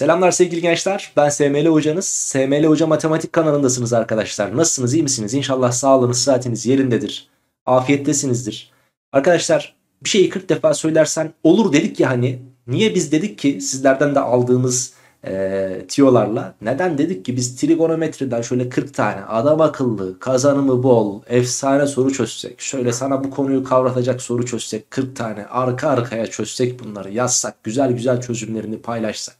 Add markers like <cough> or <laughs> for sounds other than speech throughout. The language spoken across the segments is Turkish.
Selamlar sevgili gençler. Ben SML hocanız. SML Hoca Matematik kanalındasınız arkadaşlar. Nasılsınız? iyi misiniz? İnşallah sağlığınız, saatiniz yerindedir. Afiyettesinizdir. Arkadaşlar bir şeyi 40 defa söylersen olur dedik ya hani. Niye biz dedik ki sizlerden de aldığımız e, tiyolarla. Neden dedik ki biz trigonometriden şöyle 40 tane adam akıllı, kazanımı bol, efsane soru çözsek. Şöyle sana bu konuyu kavratacak soru çözsek 40 tane arka arkaya çözsek bunları yazsak güzel güzel çözümlerini paylaşsak.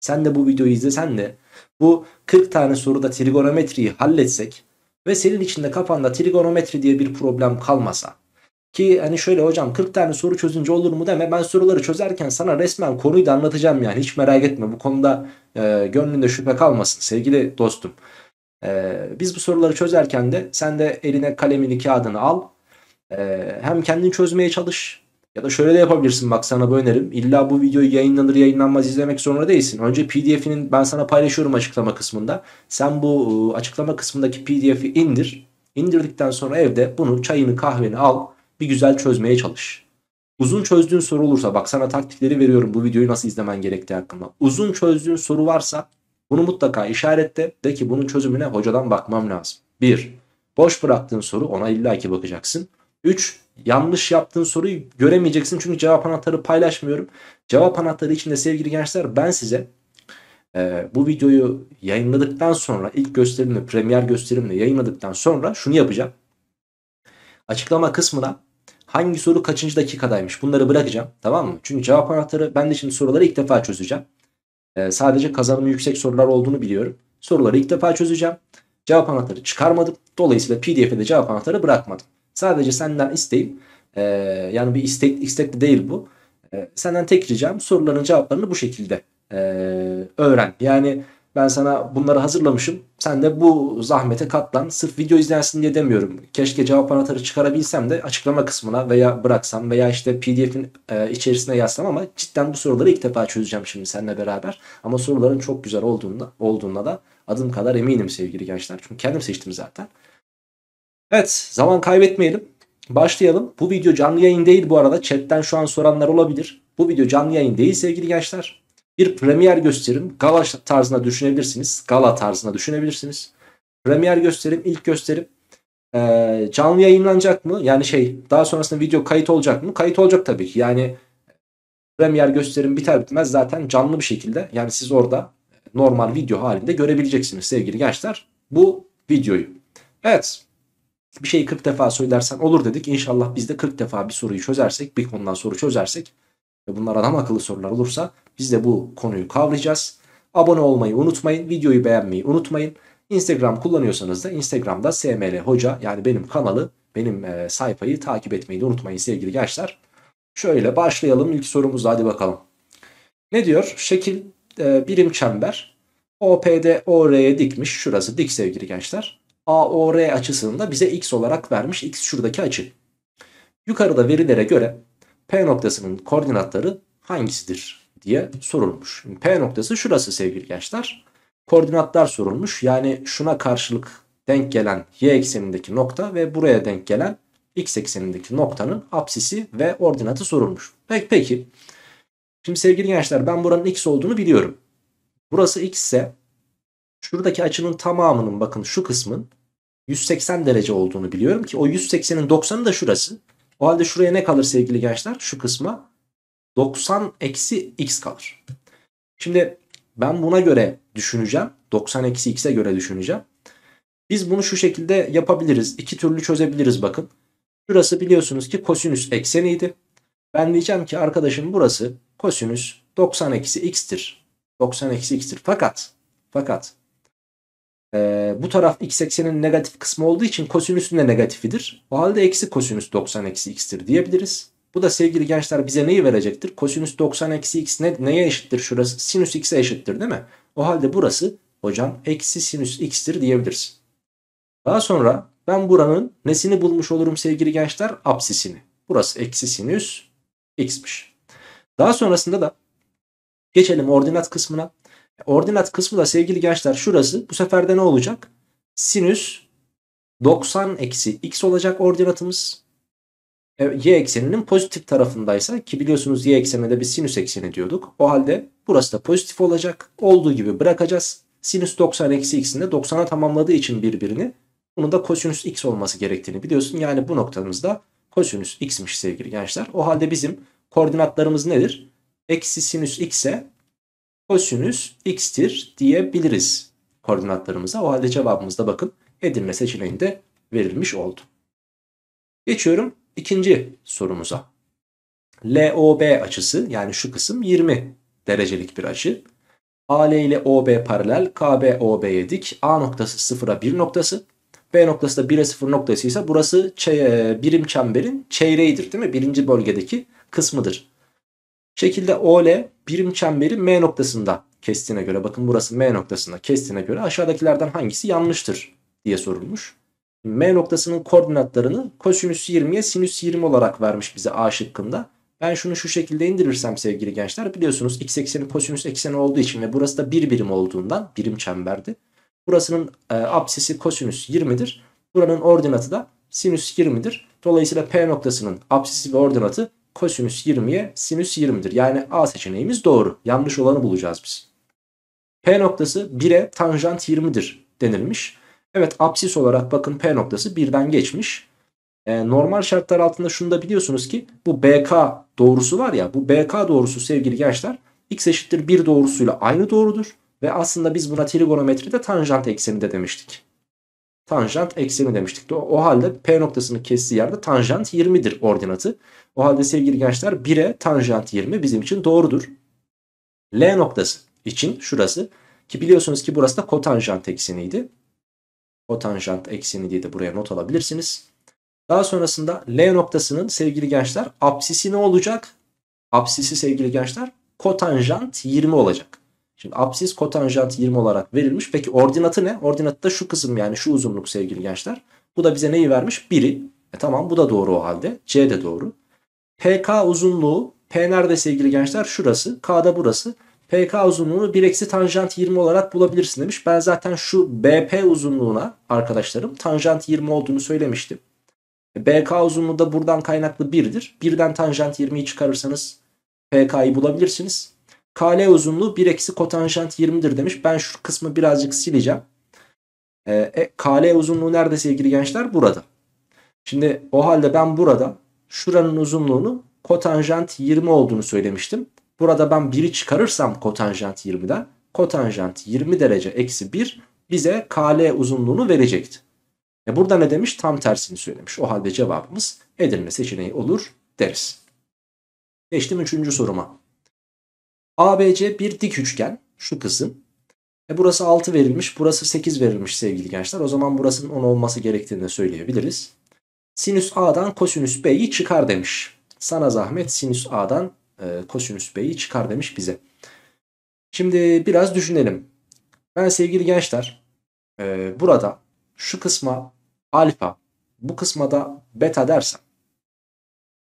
Sen de bu videoyu izlesen de bu 40 tane soruda trigonometriyi halletsek ve senin içinde kafanda trigonometri diye bir problem kalmasa ki hani şöyle hocam 40 tane soru çözünce olur mu deme ben soruları çözerken sana resmen konuyu da anlatacağım yani hiç merak etme bu konuda e, gönlünde şüphe kalmasın sevgili dostum. E, biz bu soruları çözerken de sen de eline kalemini kağıdını al e, hem kendin çözmeye çalış ya da şöyle de yapabilirsin bak sana bu önerim. İlla bu videoyu yayınlanır yayınlanmaz izlemek zorunda değilsin. Önce pdf'inin ben sana paylaşıyorum açıklama kısmında. Sen bu e, açıklama kısmındaki pdf'i indir. İndirdikten sonra evde bunu çayını kahveni al. Bir güzel çözmeye çalış. Uzun çözdüğün soru olursa bak sana taktikleri veriyorum bu videoyu nasıl izlemen gerektiği hakkında. Uzun çözdüğün soru varsa bunu mutlaka işaretle de ki bunun çözümüne hocadan bakmam lazım. 1. Boş bıraktığın soru ona illaki bakacaksın. 3 yanlış yaptığın soruyu göremeyeceksin çünkü cevap anahtarı paylaşmıyorum. Cevap anahtarı içinde sevgili gençler ben size e, bu videoyu yayınladıktan sonra ilk gösterimle premier gösterimle yayınladıktan sonra şunu yapacağım. Açıklama kısmına hangi soru kaçıncı dakikadaymış bunları bırakacağım tamam mı? Çünkü cevap anahtarı ben de şimdi soruları ilk defa çözeceğim. E, sadece kazanımı yüksek sorular olduğunu biliyorum. Soruları ilk defa çözeceğim. Cevap anahtarı çıkarmadım. Dolayısıyla pdf'de cevap anahtarı bırakmadım. Sadece senden isteyim. E, yani bir istek, istekli değil bu. E, senden tek ricam soruların cevaplarını bu şekilde e, öğren. Yani ben sana bunları hazırlamışım. Sen de bu zahmete katlan. Sırf video izlensin diye demiyorum. Keşke cevap anahtarı çıkarabilsem de açıklama kısmına veya bıraksam veya işte pdf'in e, içerisine yazsam ama cidden bu soruları ilk defa çözeceğim şimdi seninle beraber. Ama soruların çok güzel olduğunda, olduğuna da adım kadar eminim sevgili gençler. Çünkü kendim seçtim zaten. Evet zaman kaybetmeyelim. Başlayalım. Bu video canlı yayın değil bu arada. Chatten şu an soranlar olabilir. Bu video canlı yayın değil sevgili gençler. Bir premier gösterim. Gala tarzına düşünebilirsiniz. Gala tarzına düşünebilirsiniz. Premier gösterim, ilk gösterim. Ee, canlı yayınlanacak mı? Yani şey daha sonrasında video kayıt olacak mı? Kayıt olacak tabii ki. Yani premier gösterim biter bitmez zaten canlı bir şekilde. Yani siz orada normal video halinde görebileceksiniz sevgili gençler. Bu videoyu. Evet bir şeyi 40 defa söylersen olur dedik. İnşallah biz de 40 defa bir soruyu çözersek, bir konudan soru çözersek ve bunlar adam akıllı sorular olursa biz de bu konuyu kavrayacağız. Abone olmayı unutmayın, videoyu beğenmeyi unutmayın. Instagram kullanıyorsanız da Instagram'da SML Hoca yani benim kanalı, benim e, sayfayı takip etmeyi de unutmayın sevgili gençler. Şöyle başlayalım ilk sorumuzla hadi bakalım. Ne diyor? Şekil e, birim çember. OP'de OR'ye dikmiş. Şurası dik sevgili gençler. AOR açısını da bize x olarak vermiş. X şuradaki açı. Yukarıda verilere göre P noktasının koordinatları hangisidir diye sorulmuş. P noktası şurası sevgili gençler. Koordinatlar sorulmuş. Yani şuna karşılık denk gelen y eksenindeki nokta ve buraya denk gelen x eksenindeki noktanın apsisi ve ordinatı sorulmuş. Peki peki. Şimdi sevgili gençler ben buranın x olduğunu Biliyorum. Burası x ise şuradaki açının tamamının bakın şu kısmın 180 derece olduğunu biliyorum ki o 180'in 90'ı da şurası. O halde şuraya ne kalır sevgili gençler? Şu kısma 90 eksi x kalır. Şimdi ben buna göre düşüneceğim. 90 eksi x'e göre düşüneceğim. Biz bunu şu şekilde yapabiliriz. İki türlü çözebiliriz bakın. Şurası biliyorsunuz ki kosinüs ekseniydi. Ben diyeceğim ki arkadaşım burası kosinüs 90 eksi x'tir. 90 eksi x'tir. Fakat fakat e, bu taraf x eksenin negatif kısmı olduğu için kosinüsün de negatifidir. O halde eksi kosinüs 90 eksi x'tir diyebiliriz. Bu da sevgili gençler bize neyi verecektir? Kosinüs 90 eksi x ne, neye eşittir şurası? Sinüs x'e eşittir değil mi? O halde burası hocam eksi sinüs x'tir diyebiliriz. Daha sonra ben buranın nesini bulmuş olurum sevgili gençler? Apsisini. Burası eksi sinüs x'miş. Daha sonrasında da geçelim ordinat kısmına. Ordinat kısmı da sevgili gençler şurası. Bu sefer de ne olacak? Sinüs 90 eksi x olacak ordinatımız. E, y ekseninin pozitif tarafındaysa ki biliyorsunuz y eksenine de bir sinüs ekseni diyorduk. O halde burası da pozitif olacak. Olduğu gibi bırakacağız. Sinüs 90 eksi x'in de 90'a tamamladığı için birbirini bunun da kosinüs x olması gerektiğini biliyorsun. Yani bu noktamızda kosinüs x'miş sevgili gençler. O halde bizim koordinatlarımız nedir? Eksi sinüs x'e kosinüs x'tir diyebiliriz koordinatlarımıza. O halde cevabımızda bakın Edirne seçeneğinde verilmiş oldu. Geçiyorum ikinci sorumuza. LOB açısı yani şu kısım 20 derecelik bir açı. AL ile OB paralel, KB OB'ye dik. A noktası 0'a 1 noktası. B noktası da 1'e 0 noktasıysa burası e, birim çemberin çeyreğidir değil mi? Birinci bölgedeki kısmıdır. Şekilde OL birim çemberi M noktasında kestiğine göre bakın burası M noktasında kestiğine göre aşağıdakilerden hangisi yanlıştır diye sorulmuş. M noktasının koordinatlarını kosinüs 20'ye sinüs 20 olarak vermiş bize A şıkkında. Ben şunu şu şekilde indirirsem sevgili gençler biliyorsunuz x ekseni kosinüs ekseni olduğu için ve burası da bir birim olduğundan birim çemberdi. Burasının e, absisi kosinüs 20'dir. Buranın ordinatı da sinüs 20'dir. Dolayısıyla P noktasının absisi ve ordinatı kosinüs 20'ye sinüs 20'dir. Yani A seçeneğimiz doğru. Yanlış olanı bulacağız biz. P noktası 1'e tanjant 20'dir denilmiş. Evet apsis olarak bakın P noktası 1'den geçmiş. Ee, normal şartlar altında şunu da biliyorsunuz ki bu BK doğrusu var ya bu BK doğrusu sevgili gençler x eşittir 1 doğrusuyla aynı doğrudur. Ve aslında biz buna trigonometride tanjant de demiştik. Tanjant ekseni demiştik. De. O halde P noktasını kestiği yerde tanjant 20'dir ordinatı. O halde sevgili gençler 1'e tanjant 20 bizim için doğrudur. L noktası için şurası ki biliyorsunuz ki burası da kotanjant ekseniydi. Kotanjant ekseni diye de buraya not alabilirsiniz. Daha sonrasında L noktasının sevgili gençler apsisi ne olacak? Apsisi sevgili gençler kotanjant 20 olacak. Şimdi apsis kotanjant 20 olarak verilmiş. Peki ordinatı ne? Ordinatı da şu kısım yani şu uzunluk sevgili gençler. Bu da bize neyi vermiş? 1'i. E tamam bu da doğru o halde. C de doğru. PK uzunluğu P nerede sevgili gençler? Şurası. K da burası. PK uzunluğunu 1 eksi tanjant 20 olarak bulabilirsin demiş. Ben zaten şu BP uzunluğuna arkadaşlarım tanjant 20 olduğunu söylemiştim. E, BK uzunluğu da buradan kaynaklı 1'dir. 1'den tanjant 20'yi çıkarırsanız PK'yı bulabilirsiniz. KL uzunluğu 1 eksi kotanjant 20'dir demiş. Ben şu kısmı birazcık sileceğim. Ee, e, e, KL uzunluğu nerede sevgili gençler? Burada. Şimdi o halde ben burada şuranın uzunluğunu kotanjant 20 olduğunu söylemiştim. Burada ben 1'i çıkarırsam kotanjant 20'den kotanjant 20 derece eksi 1 bize KL uzunluğunu verecekti. E burada ne demiş? Tam tersini söylemiş. O halde cevabımız Edirne seçeneği olur deriz. Geçtim 3. soruma. ABC bir dik üçgen şu kısım. E burası 6 verilmiş burası 8 verilmiş sevgili gençler. O zaman burasının 10 olması gerektiğini de söyleyebiliriz. Sinüs A'dan kosinüs B'yi çıkar demiş. Sana zahmet sinüs A'dan e, kosinüs B'yi çıkar demiş bize. Şimdi biraz düşünelim. Ben sevgili gençler e, burada şu kısma alfa bu kısma da beta dersem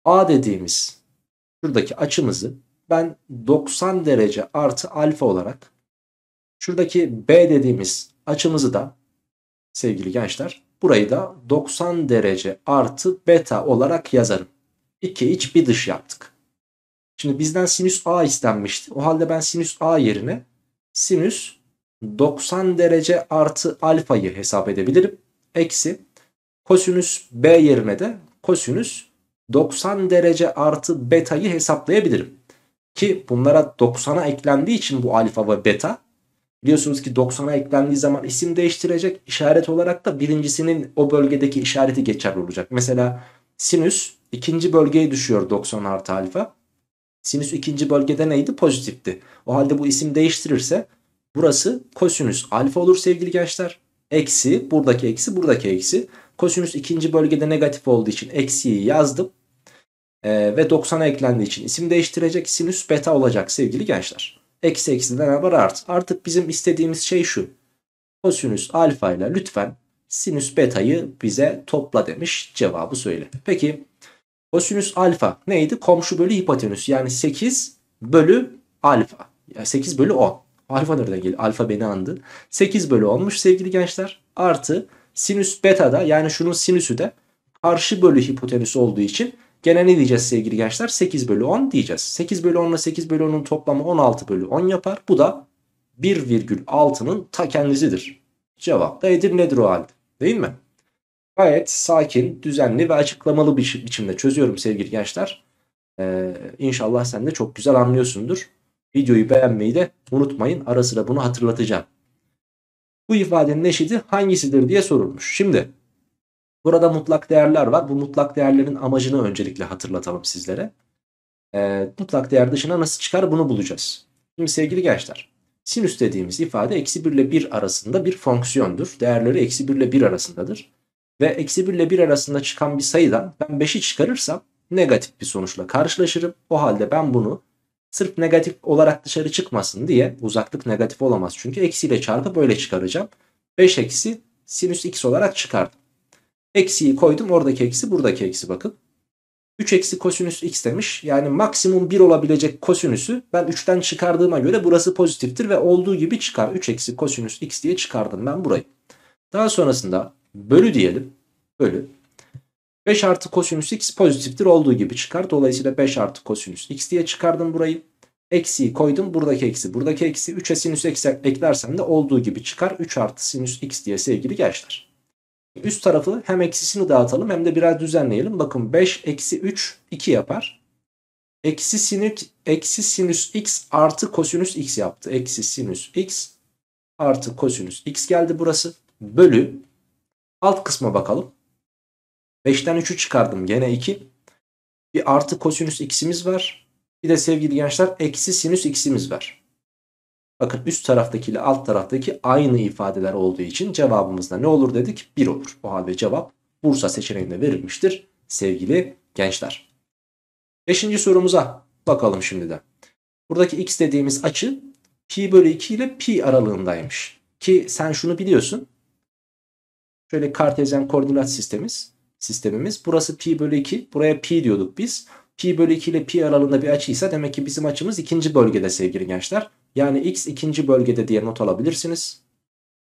A dediğimiz şuradaki açımızı ben 90 derece artı alfa olarak şuradaki B dediğimiz açımızı da sevgili gençler burayı da 90 derece artı beta olarak yazarım. İki iç bir dış yaptık. Şimdi bizden sinüs A istenmişti. O halde ben sinüs A yerine sinüs 90 derece artı alfayı hesap edebilirim. Eksi kosinüs B yerine de kosinüs 90 derece artı beta'yı hesaplayabilirim. Ki bunlara 90'a eklendiği için bu alfa ve beta biliyorsunuz ki 90'a eklendiği zaman isim değiştirecek. işaret olarak da birincisinin o bölgedeki işareti geçerli olacak. Mesela sinüs ikinci bölgeye düşüyor 90 artı alfa. Sinüs ikinci bölgede neydi? Pozitifti. O halde bu isim değiştirirse burası kosinüs alfa olur sevgili gençler. Eksi buradaki eksi buradaki eksi. Kosinüs ikinci bölgede negatif olduğu için eksiyi yazdım e, ve 90'a eklendiği için isim değiştirecek sinüs beta olacak sevgili gençler. Eksi eksiden beraber art. Artık bizim istediğimiz şey şu. Kosinüs alfa ile lütfen sinüs betayı bize topla demiş cevabı söyle. Peki kosinüs alfa neydi? Komşu bölü hipotenüs yani 8 bölü alfa. Yani 8 bölü 10. Alfa nereden geliyor? Alfa beni andı. 8 bölü 10'muş sevgili gençler. Artı sinüs beta da yani şunun sinüsü de karşı bölü hipotenüs olduğu için Gene ne diyeceğiz sevgili gençler? 8 bölü 10 diyeceğiz. 8 bölü 10 ile 8 bölü 10'un toplamı 16 bölü 10 yapar. Bu da 1,6'nın ta kendisidir. Cevap da Edirne'dir o halde. Değil mi? Gayet sakin, düzenli ve açıklamalı bir biçimde çözüyorum sevgili gençler. Ee, inşallah sen de çok güzel anlıyorsundur. Videoyu beğenmeyi de unutmayın. Ara sıra bunu hatırlatacağım. Bu ifadenin eşidi hangisidir diye sorulmuş. Şimdi Burada mutlak değerler var. Bu mutlak değerlerin amacını öncelikle hatırlatalım sizlere. E, mutlak değer dışına nasıl çıkar bunu bulacağız. Şimdi sevgili gençler sinüs dediğimiz ifade eksi 1 ile 1 arasında bir fonksiyondur. Değerleri eksi 1 ile 1 arasındadır. Ve eksi 1 ile 1 arasında çıkan bir sayıdan ben 5'i çıkarırsam negatif bir sonuçla karşılaşırım. O halde ben bunu sırf negatif olarak dışarı çıkmasın diye uzaklık negatif olamaz. Çünkü eksiyle çarpıp böyle çıkaracağım. 5 eksi sinüs x olarak çıkardım. Eksiyi koydum. Oradaki eksi buradaki eksi bakın. 3 eksi kosinüs x demiş. Yani maksimum 1 olabilecek kosinüsü ben 3'ten çıkardığıma göre burası pozitiftir ve olduğu gibi çıkar. 3 eksi kosinüs x diye çıkardım ben burayı. Daha sonrasında bölü diyelim. Bölü. 5 artı kosinüs x pozitiftir olduğu gibi çıkar. Dolayısıyla 5 artı kosinüs x diye çıkardım burayı. Eksiyi koydum. Buradaki eksi, buradaki eksi. 3'e sinüs x eklersem de olduğu gibi çıkar. 3 artı sinüs x diye sevgili gençler üst tarafı hem eksisini dağıtalım hem de biraz düzenleyelim. Bakın 5 eksi 3 2 yapar. Eksi sinüs, eksi sinüs x artı kosinüs x yaptı. Eksi sinüs x artı kosinüs x geldi burası. Bölü alt kısma bakalım. 5'ten 3'ü çıkardım gene 2. Bir artı kosinüs x'imiz var. Bir de sevgili gençler eksi sinüs x'imiz var. Bakın üst taraftaki ile alt taraftaki aynı ifadeler olduğu için cevabımızda ne olur dedik? 1 olur. O halde cevap Bursa seçeneğinde verilmiştir sevgili gençler. Beşinci sorumuza bakalım şimdi de. Buradaki x dediğimiz açı pi bölü 2 ile pi aralığındaymış. Ki sen şunu biliyorsun. Şöyle kartezyen koordinat sistemimiz. Sistemimiz. Burası pi bölü 2. Buraya pi diyorduk biz. Pi bölü 2 ile pi aralığında bir açıysa demek ki bizim açımız ikinci bölgede sevgili gençler. Yani x ikinci bölgede diye not alabilirsiniz.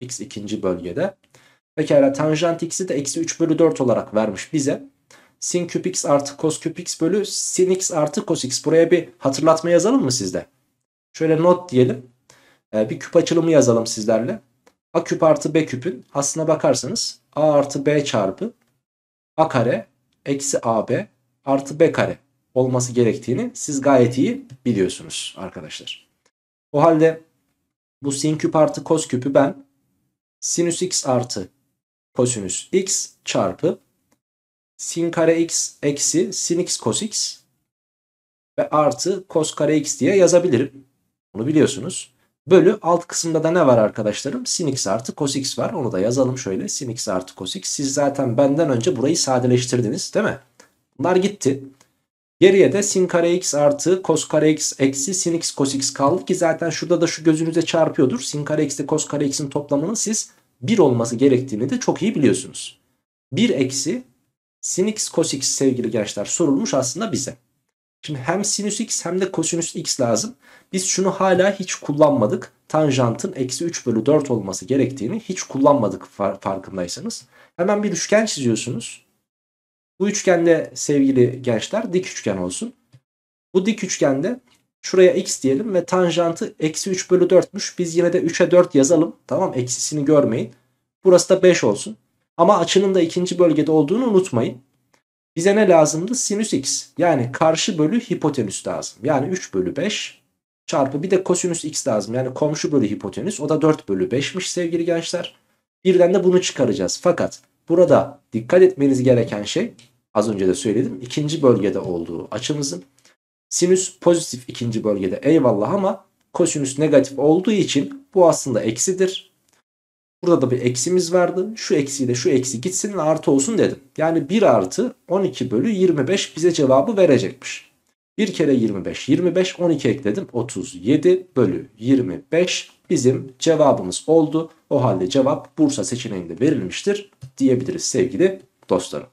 x ikinci bölgede. Pekala tanjant x'i de eksi 3 bölü 4 olarak vermiş bize. Sin küp x artı kos küp x bölü sin x artı kos x. Buraya bir hatırlatma yazalım mı sizde? Şöyle not diyelim. Ee, bir küp açılımı yazalım sizlerle. A küp artı B küpün aslına bakarsanız A artı B çarpı A kare eksi AB artı B kare olması gerektiğini siz gayet iyi biliyorsunuz arkadaşlar. O halde bu sin küp artı kos küpü ben sinüs x artı kosinüs x çarpı sin kare x eksi sin x kos x ve artı kos kare x diye yazabilirim. Bunu biliyorsunuz. Bölü alt kısımda da ne var arkadaşlarım? Sin x artı kos x var. Onu da yazalım şöyle. Sin x artı kos x. Siz zaten benden önce burayı sadeleştirdiniz değil mi? Bunlar gitti. Geriye de sin kare x artı cos kare x eksi sin x cos x kaldı ki zaten şurada da şu gözünüze çarpıyordur. Sin kare x ile cos kare x'in toplamının siz 1 olması gerektiğini de çok iyi biliyorsunuz. 1 eksi sin x cos x sevgili gençler sorulmuş aslında bize. Şimdi hem sinüs x hem de kosinüs x lazım. Biz şunu hala hiç kullanmadık. Tanjantın eksi 3 bölü 4 olması gerektiğini hiç kullanmadık farkındaysanız. Hemen bir üçgen çiziyorsunuz. Bu üçgende sevgili gençler dik üçgen olsun. Bu dik üçgende şuraya x diyelim ve tanjantı eksi 3 bölü 4'müş. Biz yine de 3'e 4 yazalım. Tamam eksisini görmeyin. Burası da 5 olsun. Ama açının da ikinci bölgede olduğunu unutmayın. Bize ne lazımdı? Sinüs x. Yani karşı bölü hipotenüs lazım. Yani 3 bölü 5 çarpı bir de kosinüs x lazım. Yani komşu bölü hipotenüs. O da 4 bölü 5'miş sevgili gençler. Birden de bunu çıkaracağız. Fakat burada dikkat etmeniz gereken şey az önce de söyledim ikinci bölgede olduğu açımızın. Sinüs pozitif ikinci bölgede eyvallah ama kosinüs negatif olduğu için bu aslında eksidir. Burada da bir eksimiz vardı. Şu de şu eksi gitsin artı olsun dedim. Yani 1 artı 12 bölü 25 bize cevabı verecekmiş. Bir kere 25 25 12 ekledim 37 bölü 25 bizim cevabımız oldu. O halde cevap Bursa seçeneğinde verilmiştir diyebiliriz sevgili dostlarım.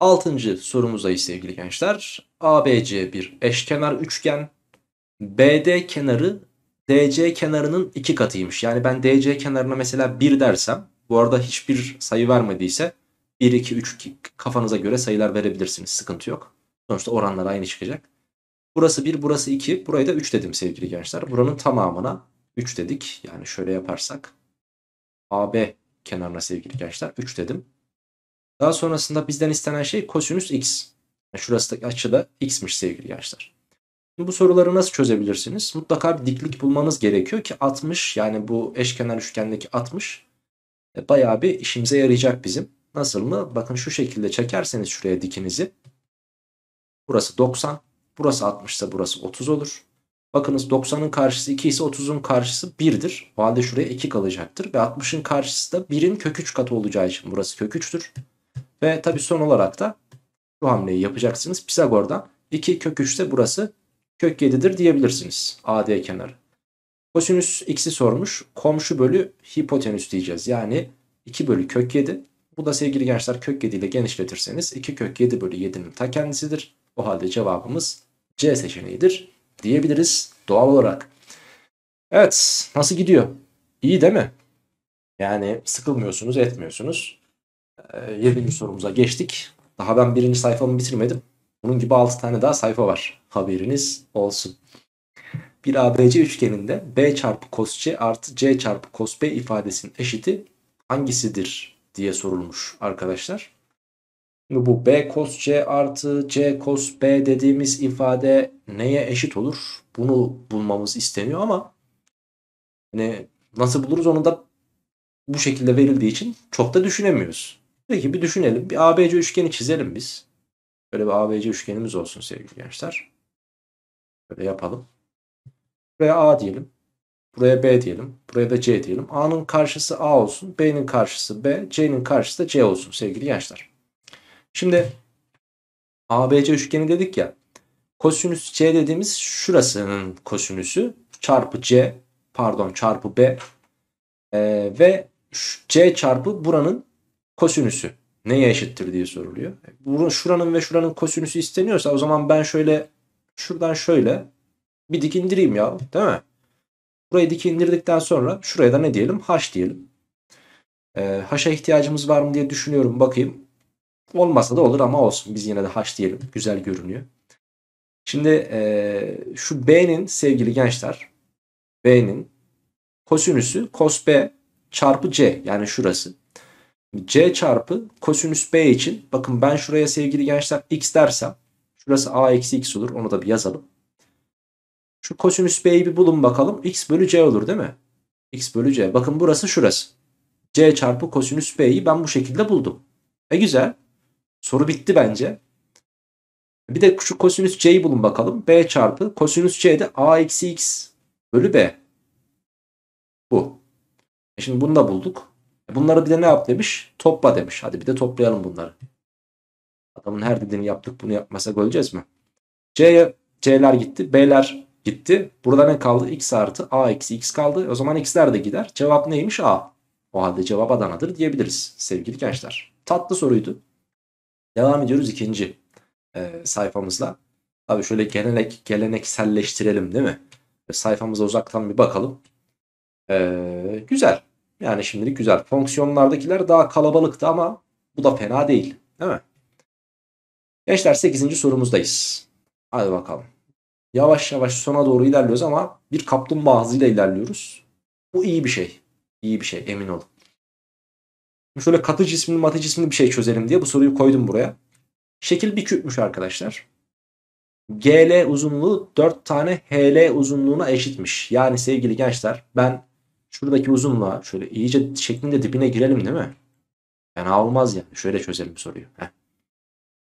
Altıncı sorumuzdayız sevgili gençler. ABC bir eşkenar üçgen. BD kenarı DC kenarının iki katıymış. Yani ben DC kenarına mesela 1 dersem bu arada hiçbir sayı vermediyse 1, 2, 3 kafanıza göre sayılar verebilirsiniz. Sıkıntı yok. Sonuçta oranlar aynı çıkacak. Burası 1, burası 2. Burayı da 3 dedim sevgili gençler. Buranın tamamına 3 dedik. Yani şöyle yaparsak. AB kenarına sevgili gençler 3 dedim. Daha sonrasında bizden istenen şey kosinüs x. Yani şurası da açıda x'miş sevgili gençler. Şimdi bu soruları nasıl çözebilirsiniz? Mutlaka bir diklik bulmanız gerekiyor ki 60 yani bu eşkenar üçgendeki 60 e, bayağı bir işimize yarayacak bizim. Nasıl mı? Bakın şu şekilde çekerseniz şuraya dikinizi. Burası 90. Burası 60 ise burası 30 olur. Bakınız 90'ın karşısı 2 ise 30'un karşısı 1'dir. O halde şuraya 2 kalacaktır. Ve 60'ın karşısı da 1'in kök 3 katı olacağı için burası kök 3'tür. Ve tabii son olarak da şu hamleyi yapacaksınız. Pisagor'dan 2 kök 3 burası kök 7'dir diyebilirsiniz. AD kenarı. Kosinüs x'i sormuş. Komşu bölü hipotenüs diyeceğiz. Yani 2 bölü kök 7. Bu da sevgili gençler kök 7 ile genişletirseniz 2 kök 7 bölü 7'nin ta kendisidir. O halde cevabımız C seçeneğidir diyebiliriz doğal olarak. Evet nasıl gidiyor? İyi değil mi? Yani sıkılmıyorsunuz etmiyorsunuz. 7. Ee, sorumuza geçtik. Daha ben birinci sayfamı bitirmedim. Bunun gibi 6 tane daha sayfa var. Haberiniz olsun. Bir ABC üçgeninde B çarpı cos C artı C çarpı cos B ifadesinin eşiti hangisidir diye sorulmuş arkadaşlar. Şimdi bu B cos C artı C cos B dediğimiz ifade neye eşit olur? Bunu bulmamız isteniyor ama hani nasıl buluruz onu da bu şekilde verildiği için çok da düşünemiyoruz. Peki bir düşünelim. Bir ABC üçgeni çizelim biz. Böyle bir ABC üçgenimiz olsun sevgili gençler. Böyle yapalım. Buraya A diyelim. Buraya B diyelim. Buraya da C diyelim. A'nın karşısı A olsun. B'nin karşısı B. C'nin karşısı da C olsun sevgili gençler. Şimdi ABC üçgeni dedik ya. Kosinüs C dediğimiz şurasının kosinüsü çarpı C pardon çarpı B ee, ve C çarpı buranın kosinüsü neye eşittir diye soruluyor. E, Bunun şuranın ve şuranın kosinüsü isteniyorsa o zaman ben şöyle şuradan şöyle bir dik indireyim ya değil mi? Burayı dik indirdikten sonra şuraya da ne diyelim? haş diyelim. Ee, H'a ihtiyacımız var mı diye düşünüyorum bakayım. Olmasa da olur ama olsun. Biz yine de haş diyelim. Güzel görünüyor. Şimdi e, şu B'nin sevgili gençler B'nin kosinüsü cos B çarpı C yani şurası. C çarpı kosinüs B için bakın ben şuraya sevgili gençler X dersem şurası A eksi X olur onu da bir yazalım. Şu kosinüs B'yi bir bulun bakalım X bölü C olur değil mi? X bölü C bakın burası şurası. C çarpı kosinüs B'yi ben bu şekilde buldum. E güzel soru bitti bence. Bir de şu kosinüs C'yi bulun bakalım. B çarpı kosinüs C de A eksi X bölü B. Bu. E şimdi bunu da bulduk. E, bunları bir de ne yap demiş? Topla demiş. Hadi bir de toplayalım bunları. Adamın her dediğini yaptık bunu yapmasak öleceğiz mi? C, C'ler gitti. B'ler gitti. Burada ne kaldı? X artı A eksi X kaldı. O zaman X'ler de gider. Cevap neymiş? A. O halde cevap Adana'dır diyebiliriz sevgili gençler. Tatlı soruydu. Devam ediyoruz ikinci e, sayfamızla. Abi şöyle gelenek, gelenekselleştirelim değil mi? E, sayfamıza uzaktan bir bakalım. Ee, güzel. Yani şimdilik güzel. Fonksiyonlardakiler daha kalabalıktı ama bu da fena değil. Değil mi? Gençler 8. sorumuzdayız. Hadi bakalım. Yavaş yavaş sona doğru ilerliyoruz ama bir kaplumbağa hızıyla ilerliyoruz. Bu iyi bir şey. İyi bir şey emin olun. Şöyle katı cismini matı cismini bir şey çözelim diye bu soruyu koydum buraya. Şekil bir küpmüş arkadaşlar. GL uzunluğu 4 tane HL uzunluğuna eşitmiş. Yani sevgili gençler ben Şuradaki uzunluğa şöyle iyice şeklinde dibine girelim değil mi? Yani olmaz yani. Şöyle çözelim soruyu. Heh.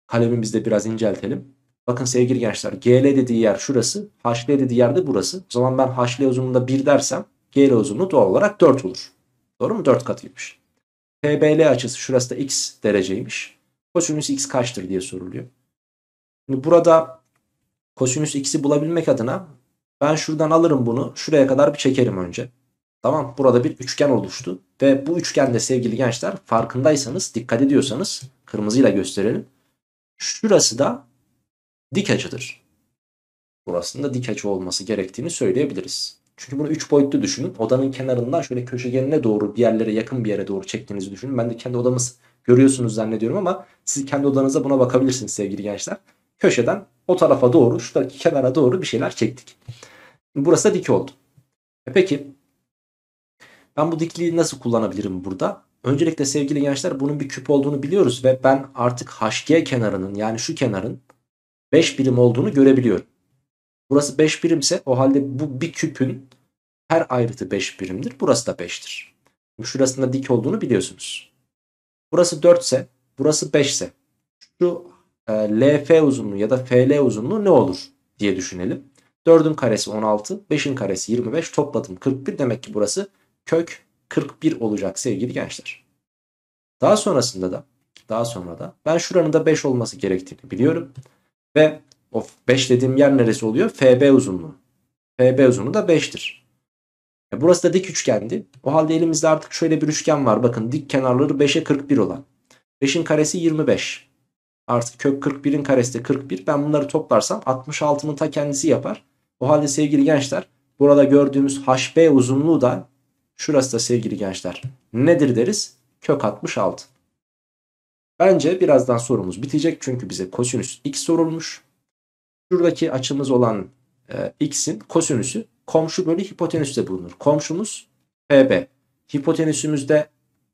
Kalemimizi de biraz inceltelim. Bakın sevgili gençler GL dediği yer şurası. HL dediği yer de burası. O zaman ben HL uzunluğunda 1 dersem GL uzunluğu doğal olarak 4 olur. Doğru mu? 4 katıymış. PBL açısı şurası da x dereceymiş. Kosinüs x kaçtır diye soruluyor. Şimdi burada kosinüs x'i bulabilmek adına ben şuradan alırım bunu. Şuraya kadar bir çekerim önce. Tamam burada bir üçgen oluştu. Ve bu üçgende sevgili gençler farkındaysanız dikkat ediyorsanız kırmızıyla gösterelim. Şurası da dik açıdır. Burasında dik açı olması gerektiğini söyleyebiliriz. Çünkü bunu 3 boyutlu düşünün. Odanın kenarından şöyle köşegenine doğru diğerlere yakın bir yere doğru çektiğinizi düşünün. Ben de kendi odamız görüyorsunuz zannediyorum ama siz kendi odanıza buna bakabilirsiniz sevgili gençler. Köşeden o tarafa doğru şuradaki kenara doğru bir şeyler çektik. Burası da dik oldu. E peki ben bu dikliği nasıl kullanabilirim burada? Öncelikle sevgili gençler bunun bir küp olduğunu biliyoruz ve ben artık HG kenarının yani şu kenarın 5 birim olduğunu görebiliyorum. Burası 5 birimse o halde bu bir küpün her ayrıtı 5 birimdir. Burası da 5'tir. Şurasında dik olduğunu biliyorsunuz. Burası 4 ise burası 5 ise şu e, LF uzunluğu ya da FL uzunluğu ne olur diye düşünelim. 4'ün karesi 16, 5'in karesi 25, topladım 41. Demek ki burası kök 41 olacak sevgili gençler. Daha sonrasında da daha sonra da ben şuranın da 5 olması gerektiğini biliyorum. Ve o 5 dediğim yer neresi oluyor? FB uzunluğu. FB uzunluğu da 5'tir. E burası da dik üçgendi. O halde elimizde artık şöyle bir üçgen var. Bakın dik kenarları 5'e 41 olan. 5'in karesi 25. Artık kök 41'in karesi de 41. Ben bunları toplarsam 66'nın ta kendisi yapar. O halde sevgili gençler burada gördüğümüz HB uzunluğu da Şurası da sevgili gençler nedir deriz? Kök 66. Bence birazdan sorumuz bitecek. Çünkü bize kosinüs x sorulmuş. Şuradaki açımız olan e, x'in kosinüsü komşu bölü hipotenüste bulunur. Komşumuz pb. Hipotenüsümüz de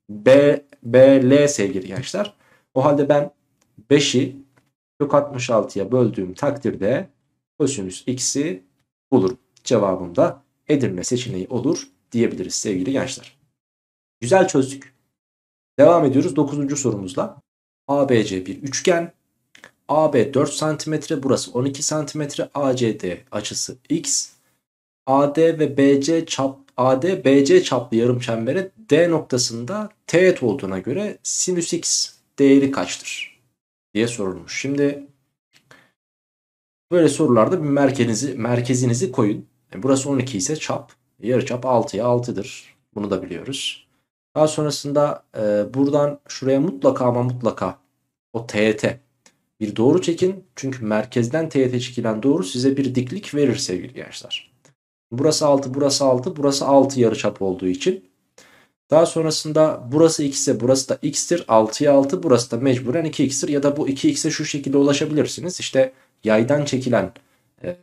b, bl sevgili gençler. O halde ben 5'i kök 66'ya böldüğüm takdirde kosinüs x'i bulurum. Cevabım da Edirne seçeneği olur diyebiliriz sevgili gençler. Güzel çözdük. Devam ediyoruz 9. sorumuzla. ABC bir üçgen. AB 4 cm, burası 12 cm. ACD açısı x. AD ve BC çap AD BC çaplı yarım çembere D noktasında teğet olduğuna göre sinüs x değeri kaçtır diye sorulmuş. Şimdi böyle sorularda bir merkezinizi merkezinizi koyun. burası 12 ise çap yarıçap 6'ya 6'dır. Bunu da biliyoruz. Daha sonrasında e, buradan şuraya mutlaka ama mutlaka o TET bir doğru çekin. Çünkü merkezden TET çekilen doğru size bir diklik verir sevgili gençler. Burası 6, burası 6, burası 6 yarıçap olduğu için. Daha sonrasında burası x ise burası da x'tir. 6'ya 6 burası da mecburen 2x'tir. Ya da bu 2x'e şu şekilde ulaşabilirsiniz. İşte yaydan çekilen e, e,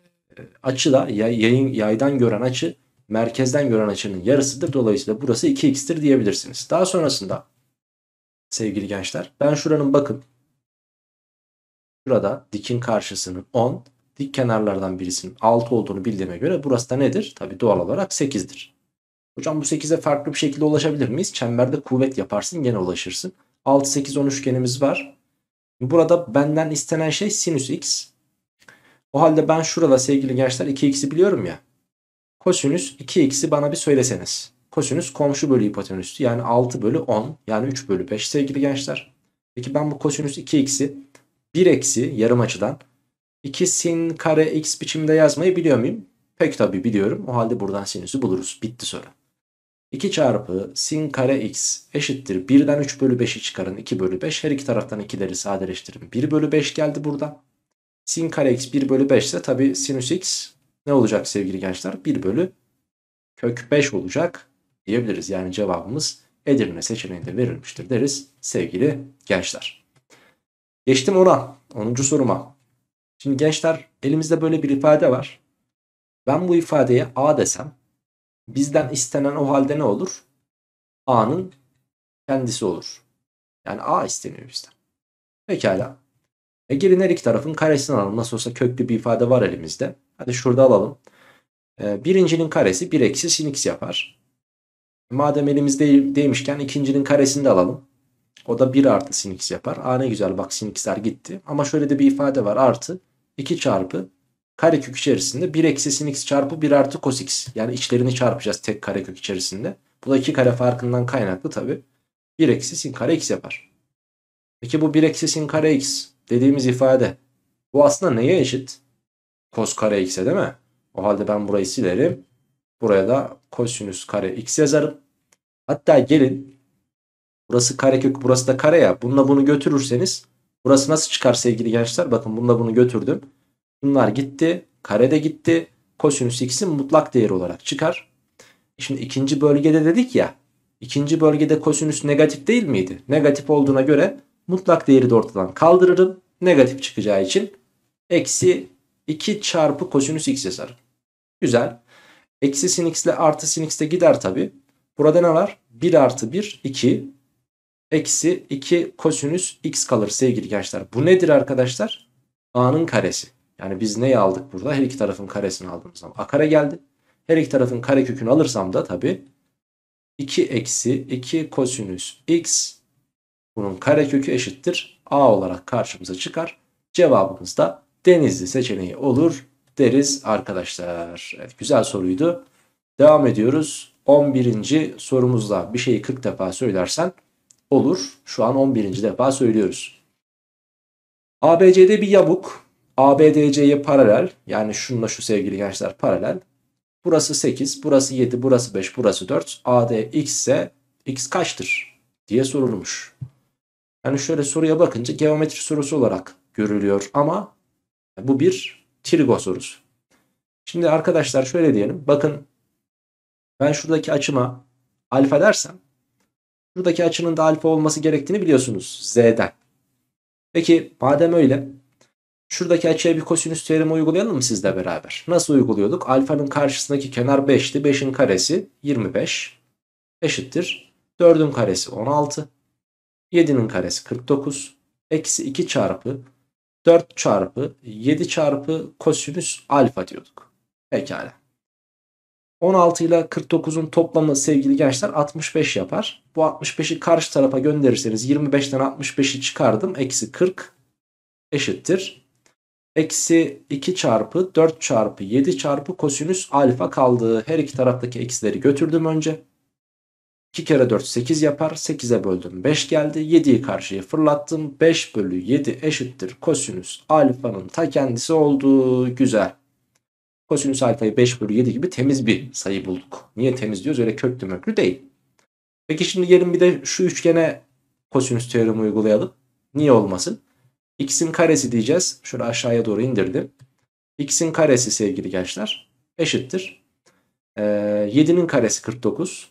açı da yay, yayın, yaydan gören açı merkezden gören açının yarısıdır. Dolayısıyla burası 2x'tir diyebilirsiniz. Daha sonrasında sevgili gençler ben şuranın bakın şurada dikin karşısının 10 dik kenarlardan birisinin 6 olduğunu bildiğime göre burası da nedir? Tabi doğal olarak 8'dir. Hocam bu 8'e farklı bir şekilde ulaşabilir miyiz? Çemberde kuvvet yaparsın gene ulaşırsın. 6, 8, 10 üçgenimiz var. Burada benden istenen şey sinüs x. O halde ben şurada sevgili gençler 2x'i biliyorum ya. Kosinüs 2x'i bana bir söyleseniz. Kosinüs komşu bölü hipotenüstü yani 6 bölü 10 yani 3 bölü 5 sevgili gençler. Peki ben bu kosinüs 2x'i 1 eksi yarım açıdan 2 sin kare x biçimde yazmayı biliyor muyum? Pek tabi biliyorum. O halde buradan sinüsü buluruz. Bitti soru. 2 çarpı sin kare x eşittir. 1'den 3 bölü 5'i çıkarın. 2 bölü 5. Her iki taraftan 2'leri sadeleştirin. 1 bölü 5 geldi burada. Sin kare x 1 bölü 5 ise tabi sinüs x ne olacak sevgili gençler? 1 bölü kök 5 olacak diyebiliriz. Yani cevabımız Edirne seçeneğinde verilmiştir deriz sevgili gençler. Geçtim ona. 10. soruma. Şimdi gençler elimizde böyle bir ifade var. Ben bu ifadeye A desem bizden istenen o halde ne olur? A'nın kendisi olur. Yani A isteniyor bizden. Pekala. E gelin her iki tarafın karesini alalım. Nasıl olsa köklü bir ifade var elimizde. Hadi şurada alalım. Ee, birincinin karesi 1 eksi sin x yapar. Madem elimizde değmişken ikincinin karesini de alalım. O da 1 artı sin x yapar. Aa ne güzel bak sin x'ler gitti. Ama şöyle de bir ifade var. Artı 2 çarpı karekök içerisinde 1 eksi sin x çarpı 1 artı cos x. Yani içlerini çarpacağız tek karekök içerisinde. Bu da 2 kare farkından kaynaklı tabi. 1 eksi sin kare x yapar. Peki bu 1 eksi sin kare x dediğimiz ifade bu aslında neye eşit? Cos kare x'e değil mi? O halde ben burayı silerim. Buraya da kosinüs kare x yazarım. Hatta gelin burası karekök burası da kare ya. Bununla bunu götürürseniz burası nasıl çıkar sevgili gençler? Bakın bununla bunu götürdüm. Bunlar gitti. Kare de gitti. Kosinüs x'in mutlak değeri olarak çıkar. Şimdi ikinci bölgede dedik ya. İkinci bölgede kosinüs negatif değil miydi? Negatif olduğuna göre mutlak değeri de ortadan kaldırırım. Negatif çıkacağı için eksi 2 çarpı kosinüs x yazarım. Güzel. Eksi sin x ile artı sin x de gider tabi. Burada ne var? 1 artı 1 2. Eksi 2 kosinüs x kalır sevgili gençler. Bu nedir arkadaşlar? A'nın karesi. Yani biz neyi aldık burada? Her iki tarafın karesini aldığımız zaman a kare geldi. Her iki tarafın karekökünü alırsam da tabi 2 eksi 2 kosinüs x bunun karekökü eşittir. A olarak karşımıza çıkar. Cevabımız da Denizli seçeneği olur deriz arkadaşlar. Evet, güzel soruydu. Devam ediyoruz. 11. sorumuzla bir şeyi 40 defa söylersen olur. Şu an 11. defa söylüyoruz. ABC'de bir yabuk. ABDC'ye paralel. Yani şununla şu sevgili gençler paralel. Burası 8, burası 7, burası 5, burası 4. ADX ise X kaçtır diye sorulmuş. Yani şöyle soruya bakınca geometri sorusu olarak görülüyor ama bu bir trigosaurus. Şimdi arkadaşlar şöyle diyelim. Bakın ben şuradaki açıma alfa dersem şuradaki açının da alfa olması gerektiğini biliyorsunuz z'den. Peki madem öyle şuradaki açıya bir kosinüs teoremi uygulayalım mı sizle beraber? Nasıl uyguluyorduk? Alfanın karşısındaki kenar 5'ti. 5'in karesi 25 eşittir. 4'ün karesi 16. 7'nin karesi 49. Eksi 2 çarpı 4 çarpı 7 çarpı kosinüs alfa diyorduk. Pekala. 16 ile 49'un toplamı sevgili gençler 65 yapar. Bu 65'i karşı tarafa gönderirseniz 25'ten 65'i çıkardım. Eksi 40 eşittir. Eksi 2 çarpı 4 çarpı 7 çarpı kosinüs alfa kaldı. Her iki taraftaki eksileri götürdüm önce. 2 kere 4 8 yapar. 8'e böldüm 5 geldi. 7'yi karşıya fırlattım. 5 bölü 7 eşittir. Kosinüs alfanın ta kendisi oldu. Güzel. Kosinüs alfayı 5 bölü 7 gibi temiz bir sayı bulduk. Niye temiz diyoruz? Öyle köklü möklü değil. Peki şimdi gelin bir de şu üçgene kosinüs teoremi uygulayalım. Niye olmasın? X'in karesi diyeceğiz. Şöyle aşağıya doğru indirdim. X'in karesi sevgili gençler eşittir. Ee, 7'nin karesi 49.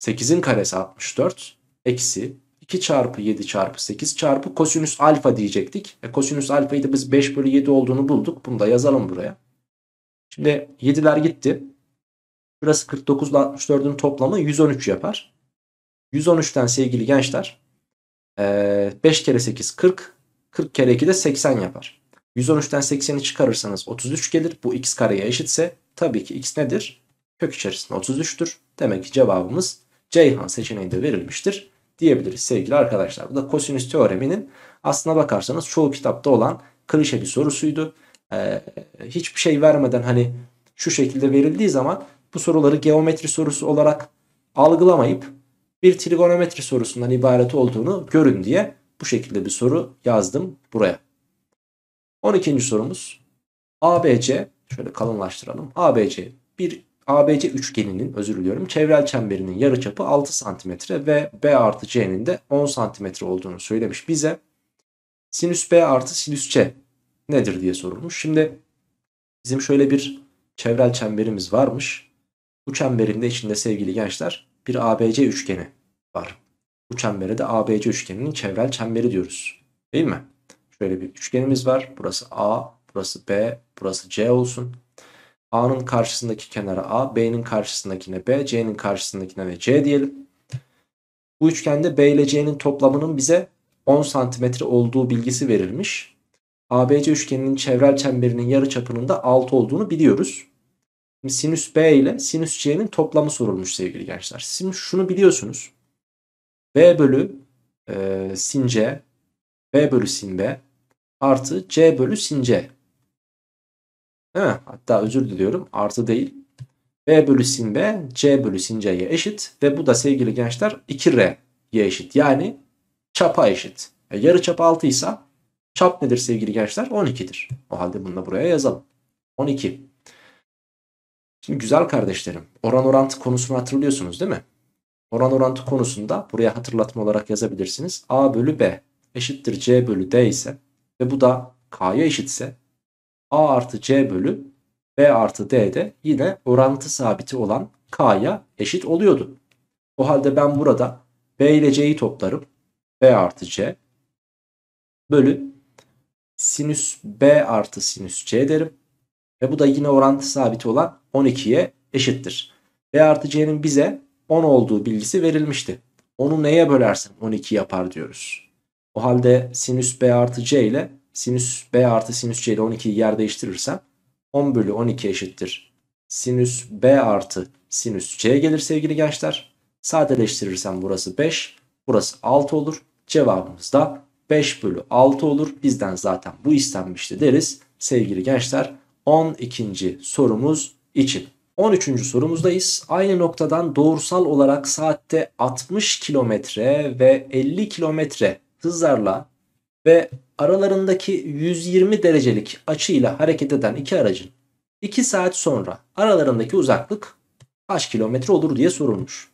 8'in karesi 64 eksi 2 çarpı 7 çarpı 8 çarpı kosinüs alfa diyecektik. E, kosinüs alfayı da biz 5 bölü 7 olduğunu bulduk. Bunu da yazalım buraya. Şimdi 7'ler gitti. Burası 49 ile 64'ün toplamı 113 yapar. 113'ten sevgili gençler 5 e, kere 8 40 40 kere 2 de 80 yapar. 113'ten 80'i çıkarırsanız 33 gelir. Bu x kareye eşitse tabii ki x nedir? Kök içerisinde 33'tür. Demek ki cevabımız Ceyhan seçeneği de verilmiştir diyebiliriz sevgili arkadaşlar. Bu da kosinüs teoreminin aslına bakarsanız çoğu kitapta olan klişe bir sorusuydu. Ee, hiçbir şey vermeden hani şu şekilde verildiği zaman bu soruları geometri sorusu olarak algılamayıp bir trigonometri sorusundan ibaret olduğunu görün diye bu şekilde bir soru yazdım buraya. 12. sorumuz ABC şöyle kalınlaştıralım. ABC bir ABC üçgeninin özür diliyorum çevrel çemberinin yarıçapı 6 santimetre ve B artı C'nin de 10 santimetre olduğunu söylemiş bize. Sinüs B artı sinüs C nedir diye sorulmuş. Şimdi bizim şöyle bir çevrel çemberimiz varmış. Bu çemberin de içinde sevgili gençler bir ABC üçgeni var. Bu çembere de ABC üçgeninin çevrel çemberi diyoruz. Değil mi? Şöyle bir üçgenimiz var. Burası A, burası B, burası C olsun. A'nın karşısındaki kenara A, B'nin karşısındakine B, C'nin karşısındakine ve C diyelim. Bu üçgende B ile C'nin toplamının bize 10 santimetre olduğu bilgisi verilmiş. ABC üçgeninin çevrel çemberinin yarı çapının da 6 olduğunu biliyoruz. Şimdi sinüs B ile sinüs C'nin toplamı sorulmuş sevgili gençler. Şimdi şunu biliyorsunuz. B bölü e, sin C, B bölü sin B artı C bölü sin C. Değil mi? Hatta özür diliyorum. Artı değil. B bölü sin B, C bölü sin C'ye eşit. Ve bu da sevgili gençler 2R'ye eşit. Yani çapa eşit. E, yarı çap 6 ise çap nedir sevgili gençler? 12'dir. O halde bunu da buraya yazalım. 12. Şimdi güzel kardeşlerim oran orantı konusunu hatırlıyorsunuz değil mi? Oran orantı konusunda buraya hatırlatma olarak yazabilirsiniz. A bölü B eşittir C bölü D ise ve bu da K'ya eşitse A artı C bölü B artı D de yine orantı sabiti olan K'ya eşit oluyordu. O halde ben burada B ile C'yi toplarım. B artı C bölü sinüs B artı sinüs C derim. Ve bu da yine orantı sabiti olan 12'ye eşittir. B artı C'nin bize 10 olduğu bilgisi verilmişti. Onu neye bölersen 12 yapar diyoruz. O halde sinüs B artı C ile sinüs B artı sinüs C ile 12'yi yer değiştirirsem 10 bölü 12 eşittir. Sinüs B artı sinüs C gelir sevgili gençler. Sadeleştirirsem burası 5, burası 6 olur. Cevabımız da 5 bölü 6 olur. Bizden zaten bu istenmişti deriz sevgili gençler. 12. sorumuz için. 13. sorumuzdayız. Aynı noktadan doğrusal olarak saatte 60 kilometre ve 50 kilometre hızlarla ve aralarındaki 120 derecelik açıyla hareket eden iki aracın 2 saat sonra aralarındaki uzaklık kaç kilometre olur diye sorulmuş.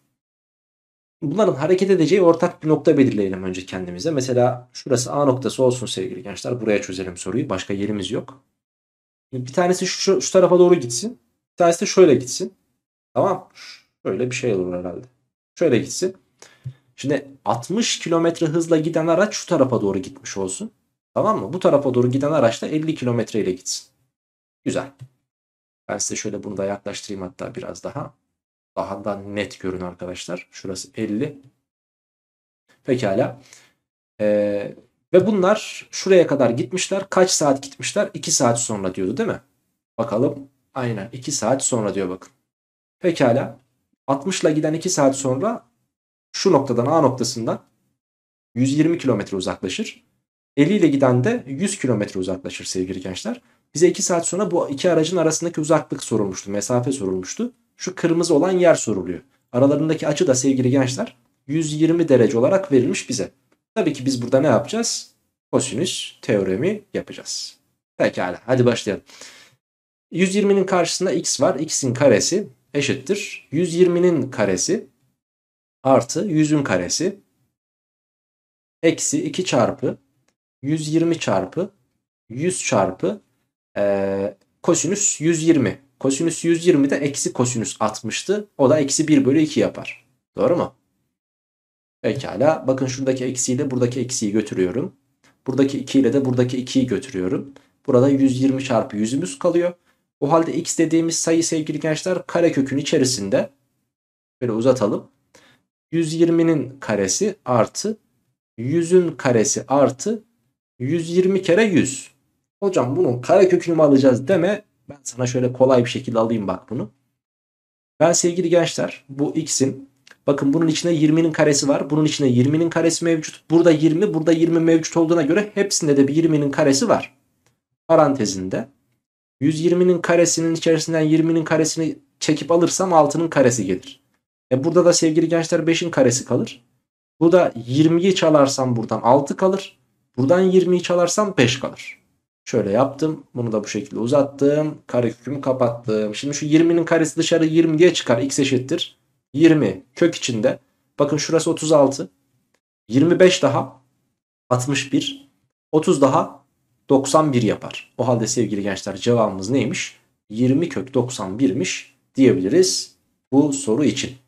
Bunların hareket edeceği ortak bir nokta belirleyelim önce kendimize. Mesela şurası A noktası olsun sevgili gençler. Buraya çözelim soruyu. Başka yerimiz yok. Bir tanesi şu, şu tarafa doğru gitsin. Bir tanesi de şöyle gitsin. Tamam. Şöyle bir şey olur herhalde. Şöyle gitsin. Şimdi 60 kilometre hızla giden araç şu tarafa doğru gitmiş olsun. Tamam mı? Bu tarafa doğru giden araç da 50 kilometre ile gitsin. Güzel. Ben size şöyle bunu da yaklaştırayım hatta biraz daha. Daha da net görün arkadaşlar. Şurası 50. Pekala. Ee, ve bunlar şuraya kadar gitmişler. Kaç saat gitmişler? 2 saat sonra diyordu değil mi? Bakalım. Aynen 2 saat sonra diyor bakın. Pekala. 60 ile giden 2 saat sonra şu noktadan A noktasından 120 kilometre uzaklaşır. 50 ile giden de 100 kilometre uzaklaşır sevgili gençler. Bize 2 saat sonra bu iki aracın arasındaki uzaklık sorulmuştu. Mesafe sorulmuştu. Şu kırmızı olan yer soruluyor. Aralarındaki açı da sevgili gençler 120 derece olarak verilmiş bize. Tabii ki biz burada ne yapacağız? Kosinüs teoremi yapacağız. Pekala hadi başlayalım. 120'nin karşısında x var. x'in karesi eşittir. 120'nin karesi artı 100'ün karesi eksi 2 çarpı 120 çarpı 100 çarpı e, kosinüs 120. Kosinüs 120'den eksi kosinüs 60'tı. O da eksi 1 bölü 2 yapar. Doğru mu? Pekala. Bakın şuradaki eksiyi de buradaki eksiyi götürüyorum. Buradaki 2 ile de buradaki 2'yi götürüyorum. Burada 120 çarpı 100'ümüz kalıyor. O halde x dediğimiz sayı sevgili gençler karekökün içerisinde böyle uzatalım. 120'nin karesi artı 100'ün karesi artı 120 kere 100. Hocam bunun kare kökünü mü alacağız deme. Ben sana şöyle kolay bir şekilde alayım bak bunu. Ben sevgili gençler bu x'in bakın bunun içinde 20'nin karesi var. Bunun içinde 20'nin karesi mevcut. Burada 20 burada 20 mevcut olduğuna göre hepsinde de bir 20'nin karesi var. Parantezinde 120'nin karesinin içerisinden 20'nin karesini çekip alırsam 6'nın karesi gelir. E burada da sevgili gençler 5'in karesi kalır. Bu da 20'yi çalarsam buradan 6 kalır. Buradan 20'yi çalarsam 5 kalır. Şöyle yaptım. Bunu da bu şekilde uzattım. kare kökümü kapattım. Şimdi şu 20'nin karesi dışarı 20 diye çıkar. X eşittir. 20 kök içinde. Bakın şurası 36. 25 daha 61. 30 daha 91 yapar. O halde sevgili gençler cevabımız neymiş? 20 kök 91'miş diyebiliriz bu soru için.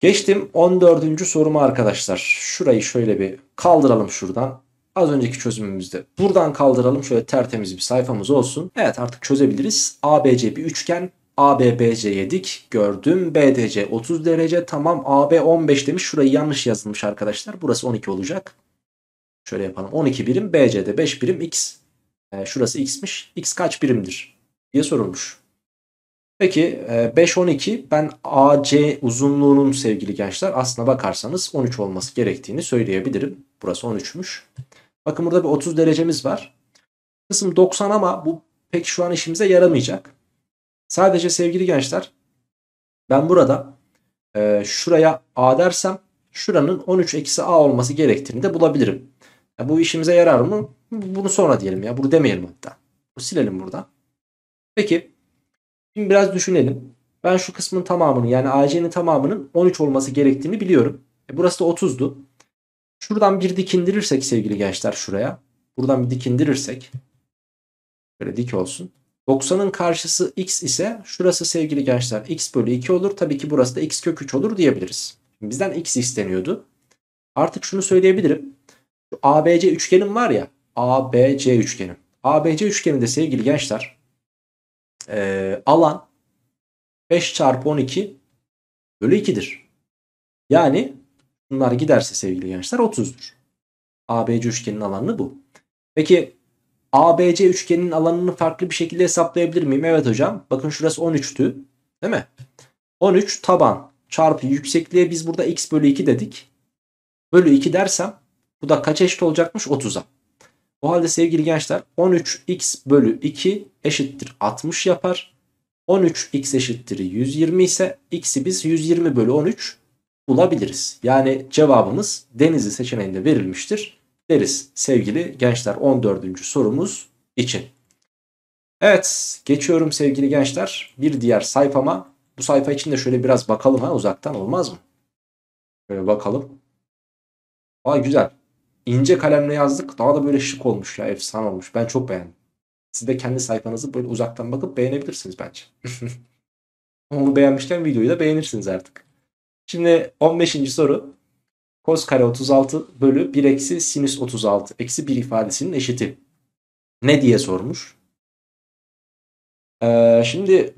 Geçtim 14. soruma arkadaşlar. Şurayı şöyle bir kaldıralım şuradan. Az önceki çözümümüzde buradan kaldıralım. Şöyle tertemiz bir sayfamız olsun. Evet artık çözebiliriz. ABC bir üçgen. ABBC yedik. Gördüm. BDC 30 derece. Tamam AB 15 demiş. Şurayı yanlış yazılmış arkadaşlar. Burası 12 olacak. Şöyle yapalım. 12 birim. BC'de 5 birim X. E, şurası X'miş. X kaç birimdir diye sorulmuş. Peki 5-12 e, ben AC uzunluğunun sevgili gençler aslına bakarsanız 13 olması gerektiğini söyleyebilirim. Burası 13'müş. Bakın burada bir 30 derecemiz var. Kısım 90 ama bu pek şu an işimize yaramayacak. Sadece sevgili gençler ben burada e, şuraya A dersem şuranın 13 eksi A olması gerektiğini de bulabilirim. Ya bu işimize yarar mı? Bunu sonra diyelim ya. Bunu demeyelim hatta. Bu silelim burada. Peki Şimdi biraz düşünelim. Ben şu kısmın tamamının yani AC'nin tamamının 13 olması gerektiğini biliyorum. E burası da 30'du. Şuradan bir dikindirirsek sevgili gençler şuraya. Buradan bir dikindirirsek. Böyle dik olsun. 90'ın karşısı x ise şurası sevgili gençler x bölü 2 olur. Tabii ki burası da x kök 3 olur diyebiliriz. bizden x isteniyordu. Artık şunu söyleyebilirim. Şu ABC üçgenim var ya. ABC üçgeni. ABC üçgeni de sevgili gençler e, alan 5 çarpı 12 bölü 2'dir. Yani bunlar giderse sevgili gençler 30'dur. ABC üçgeninin alanı bu. Peki ABC üçgeninin alanını farklı bir şekilde hesaplayabilir miyim? Evet hocam. Bakın şurası 13'tü. Değil mi? 13 taban çarpı yüksekliğe biz burada x bölü 2 dedik. Bölü 2 dersem bu da kaç eşit olacakmış? 30'a. O halde sevgili gençler 13x bölü 2 eşittir 60 yapar. 13x eşittir 120 ise x'i biz 120 bölü 13 bulabiliriz. Yani cevabımız denizli seçeneğinde verilmiştir deriz sevgili gençler 14. sorumuz için. Evet geçiyorum sevgili gençler bir diğer sayfama. Bu sayfa için de şöyle biraz bakalım ha uzaktan olmaz mı? Şöyle bakalım. Aa güzel ince kalemle yazdık. Daha da böyle şık olmuş ya. Efsane olmuş. Ben çok beğendim. Siz de kendi sayfanızı böyle uzaktan bakıp beğenebilirsiniz bence. Onu <laughs> beğenmişken videoyu da beğenirsiniz artık. Şimdi 15. soru. Kos kare 36 bölü 1 eksi sinüs 36 eksi 1 ifadesinin eşiti. Ne diye sormuş. Ee, şimdi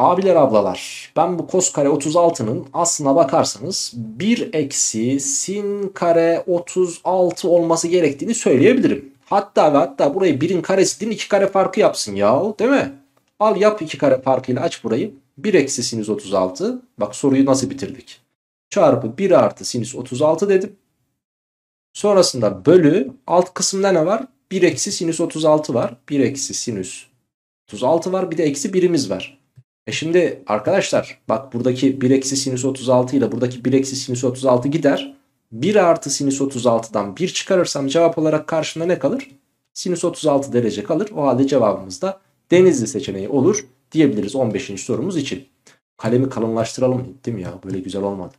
Abiler ablalar ben bu kos kare 36'nın aslına bakarsanız 1 eksi sin kare 36 olması gerektiğini söyleyebilirim. Hatta ve hatta burayı birin karesi din iki kare farkı yapsın ya değil mi? Al yap iki kare farkıyla aç burayı. 1 eksi sinüs 36 bak soruyu nasıl bitirdik. Çarpı 1 artı sinüs 36 dedim. Sonrasında bölü alt kısımda ne var? 1 eksi sinüs 36 var. 1 eksi sinüs 36 var bir de eksi birimiz var. E şimdi arkadaşlar bak buradaki 1 eksi sinüs 36 ile buradaki 1 eksi sinüs 36 gider. 1 artı sinüs 36'dan 1 çıkarırsam cevap olarak karşında ne kalır? Sinüs 36 derece kalır. O halde cevabımız da denizli seçeneği olur diyebiliriz 15. sorumuz için. Kalemi kalınlaştıralım değil mi ya? Böyle güzel olmadı.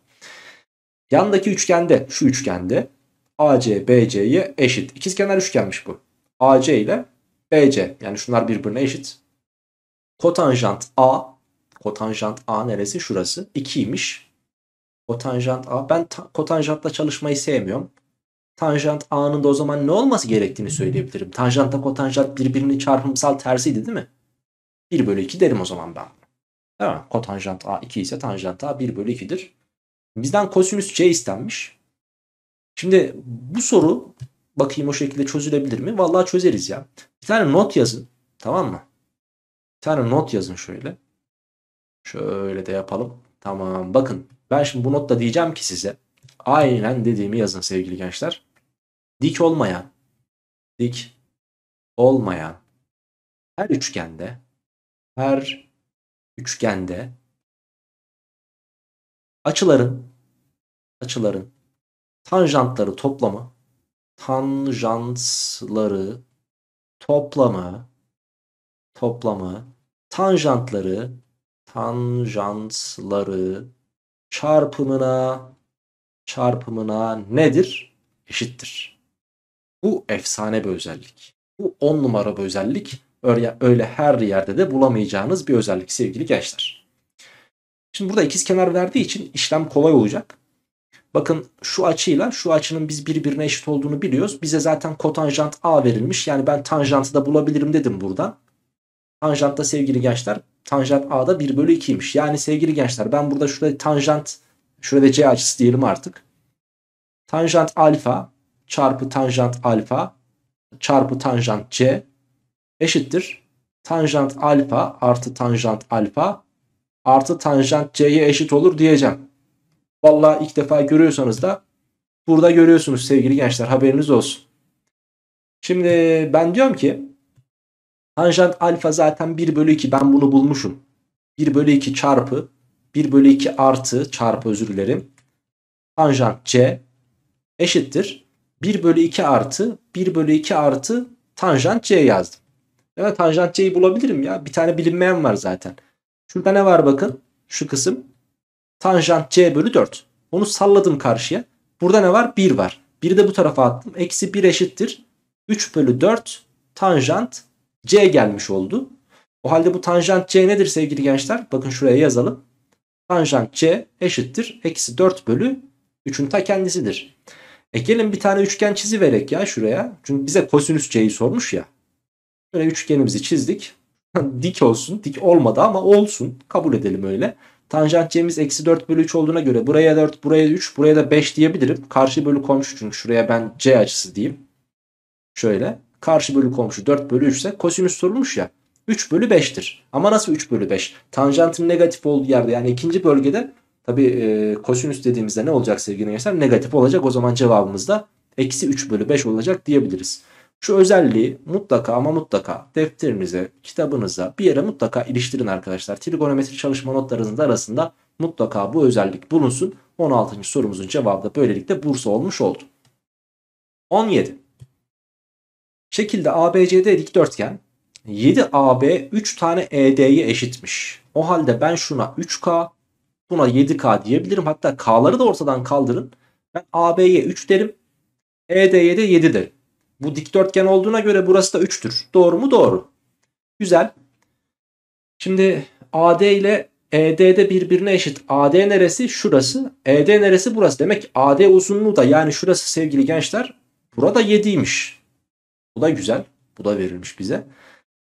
Yandaki üçgende şu üçgende AC BC'ye eşit. İkizkenar üçgenmiş bu. AC ile BC yani şunlar birbirine eşit. Kotanjant A. Kotanjant A neresi? Şurası. 2'ymiş. Kotanjant A. Ben ta- kotanjantla çalışmayı sevmiyorum. Tanjant A'nın da o zaman ne olması gerektiğini söyleyebilirim. Tanjantla kotanjant birbirinin çarpımsal tersiydi değil mi? 1 bölü 2 derim o zaman ben. Tamam. Kotanjant A 2 ise tanjant A 1 bölü 2'dir. Bizden kosinüs C istenmiş. Şimdi bu soru bakayım o şekilde çözülebilir mi? Vallahi çözeriz ya. Bir tane not yazın. Tamam mı? tane not yazın şöyle. Şöyle de yapalım. Tamam bakın ben şimdi bu notta diyeceğim ki size aynen dediğimi yazın sevgili gençler. Dik olmayan, dik olmayan her üçgende, her üçgende açıların açıların tanjantları toplamı tanjantları toplamı toplamı, tanjantları, tanjantları çarpımına çarpımına nedir? Eşittir. Bu efsane bir özellik. Bu on numara bir özellik. Öyle, öyle her yerde de bulamayacağınız bir özellik sevgili gençler. Şimdi burada ikiz kenar verdiği için işlem kolay olacak. Bakın şu açıyla şu açının biz birbirine eşit olduğunu biliyoruz. Bize zaten kotanjant A verilmiş. Yani ben tanjantı da bulabilirim dedim buradan. Tanjantta sevgili gençler tanjant A'da 1 bölü 2'ymiş. Yani sevgili gençler ben burada şurada tanjant şurada C açısı diyelim artık. Tanjant alfa çarpı tanjant alfa çarpı tanjant C eşittir. Tanjant alfa artı tanjant alfa artı tanjant C'ye eşit olur diyeceğim. Valla ilk defa görüyorsanız da burada görüyorsunuz sevgili gençler haberiniz olsun. Şimdi ben diyorum ki Tanjant alfa zaten 1 bölü 2 ben bunu bulmuşum. 1 bölü 2 çarpı 1 bölü 2 artı çarpı özür dilerim. Tanjant c eşittir. 1 bölü 2 artı 1 bölü 2 artı tanjant c yazdım. Evet tanjant c'yi bulabilirim ya. Bir tane bilinmeyen var zaten. Şurada ne var bakın şu kısım. Tanjant c bölü 4. Onu salladım karşıya. Burada ne var? 1 var. 1'i de bu tarafa attım. Eksi 1 eşittir. 3 bölü 4 tanjant C gelmiş oldu. O halde bu tanjant C nedir sevgili gençler? Bakın şuraya yazalım. Tanjant C eşittir. Eksi 4 bölü 3'ün ta kendisidir. E gelin bir tane üçgen çiziverek ya şuraya. Çünkü bize kosinüs C'yi sormuş ya. Böyle üçgenimizi çizdik. <laughs> dik olsun. Dik olmadı ama olsun. Kabul edelim öyle. Tanjant C'miz eksi 4 bölü 3 olduğuna göre buraya 4, buraya 3, buraya da 5 diyebilirim. Karşı bölü komşu çünkü şuraya ben C açısı diyeyim. Şöyle. Karşı bölü komşu 4 bölü 3 ise kosinüs sorulmuş ya. 3 bölü 5'tir. Ama nasıl 3 bölü 5? Tanjantın negatif olduğu yerde yani ikinci bölgede tabi e, kosinüs dediğimizde ne olacak sevgili gençler? Negatif olacak. O zaman cevabımız da eksi 3 bölü 5 olacak diyebiliriz. Şu özelliği mutlaka ama mutlaka defterinize, kitabınıza bir yere mutlaka iliştirin arkadaşlar. Trigonometri çalışma notlarınızın arasında mutlaka bu özellik bulunsun. 16. sorumuzun cevabı da böylelikle Bursa olmuş oldu. 17. Şekilde ABCD dikdörtgen 7AB 3 tane ED'ye eşitmiş. O halde ben şuna 3K buna 7K diyebilirim. Hatta K'ları da ortadan kaldırın. Ben AB'ye 3 derim. ED'ye de 7 derim. Bu dikdörtgen olduğuna göre burası da 3'tür. Doğru mu? Doğru. Güzel. Şimdi AD ile ED'de birbirine eşit. AD neresi? Şurası. ED neresi? Burası. Demek ki AD uzunluğu da yani şurası sevgili gençler. Burada 7'ymiş. Bu da güzel. Bu da verilmiş bize.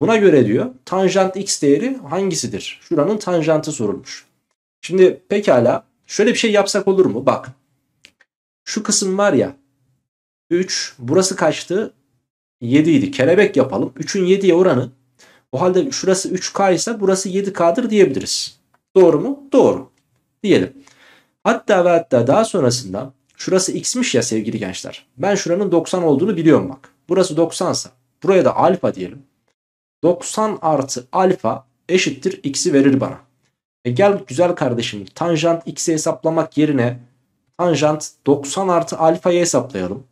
Buna göre diyor tanjant x değeri hangisidir? Şuranın tanjantı sorulmuş. Şimdi pekala şöyle bir şey yapsak olur mu? Bak şu kısım var ya 3 burası kaçtı? 7 idi. Kelebek yapalım. 3'ün 7'ye oranı. O halde şurası 3K ise burası 7K'dır diyebiliriz. Doğru mu? Doğru. Diyelim. Hatta ve hatta daha sonrasında şurası X'miş ya sevgili gençler. Ben şuranın 90 olduğunu biliyorum bak. Burası 90 ise buraya da alfa diyelim. 90 artı alfa eşittir x'i verir bana. E gel güzel kardeşim tanjant x'i hesaplamak yerine tanjant 90 artı alfayı hesaplayalım.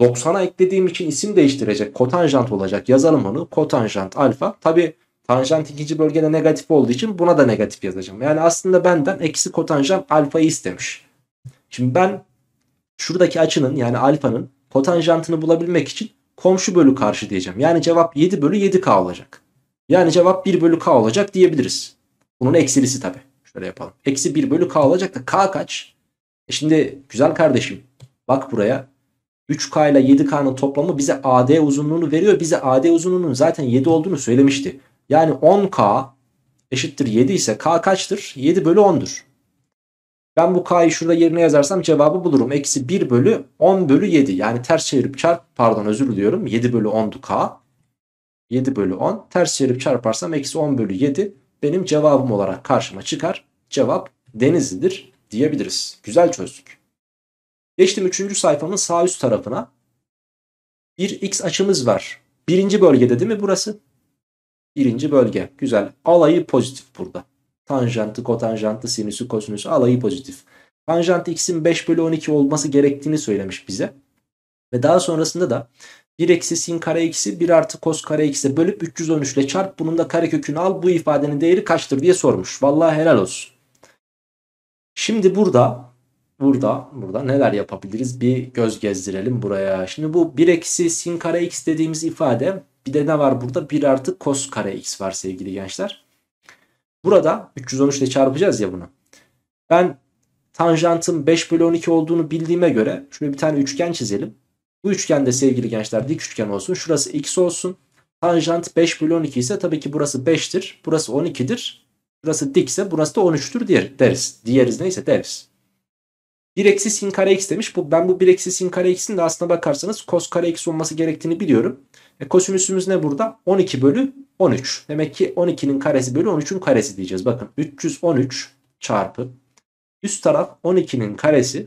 90'a eklediğim için isim değiştirecek. Kotanjant olacak. Yazalım onu. Kotanjant alfa. Tabi tanjant ikinci bölgede negatif olduğu için buna da negatif yazacağım. Yani aslında benden eksi kotanjant alfayı istemiş. Şimdi ben şuradaki açının yani alfanın Kotanjantını bulabilmek için komşu bölü karşı diyeceğim. Yani cevap 7 bölü 7K olacak. Yani cevap 1 bölü K olacak diyebiliriz. Bunun eksilisi tabi. Şöyle yapalım. Eksi 1 bölü K olacak da K kaç? E şimdi güzel kardeşim bak buraya. 3K ile 7K'nın toplamı bize AD uzunluğunu veriyor. Bize AD uzunluğunun zaten 7 olduğunu söylemişti. Yani 10K eşittir 7 ise K kaçtır? 7 bölü 10'dur. Ben bu k'yı şurada yerine yazarsam cevabı bulurum. Eksi 1 bölü 10 bölü 7. Yani ters çevirip çarp pardon özür diliyorum. 7 bölü 10'du k. 7 bölü 10. Ters çevirip çarparsam eksi 10 bölü 7 benim cevabım olarak karşıma çıkar. Cevap denizlidir diyebiliriz. Güzel çözdük. Geçtim 3. sayfanın sağ üst tarafına. Bir x açımız var. Birinci bölgede değil mi burası? Birinci bölge. Güzel. Alayı pozitif burada tanjantı, kotanjantı, sinüsü, kosinüsü alayı pozitif. Tanjant x'in 5 bölü 12 olması gerektiğini söylemiş bize. Ve daha sonrasında da 1 eksi sin kare x'i 1 artı kos kare x'e bölüp 313 ile çarp. Bunun da kare kökünü al. Bu ifadenin değeri kaçtır diye sormuş. Vallahi helal olsun. Şimdi burada burada burada neler yapabiliriz bir göz gezdirelim buraya. Şimdi bu 1 eksi sin kare x dediğimiz ifade bir de ne var burada 1 artı kos kare x var sevgili gençler. Burada 313 ile çarpacağız ya bunu. Ben tanjantın 5 bölü 12 olduğunu bildiğime göre şöyle bir tane üçgen çizelim. Bu üçgen de sevgili gençler dik üçgen olsun. Şurası x olsun. Tanjant 5 bölü 12 ise tabii ki burası 5'tir. Burası 12'dir. Burası dikse burası da 13'tür diyer, deriz. Diğeriz neyse deriz. 1 eksi sin kare x demiş. Bu, ben bu 1 eksi sin kare x'in de aslına bakarsanız cos kare x olması gerektiğini biliyorum. E, kosinüsümüz ne burada? 12 bölü 13. Demek ki 12'nin karesi bölü 13'ün karesi diyeceğiz. Bakın 313 çarpı üst taraf 12'nin karesi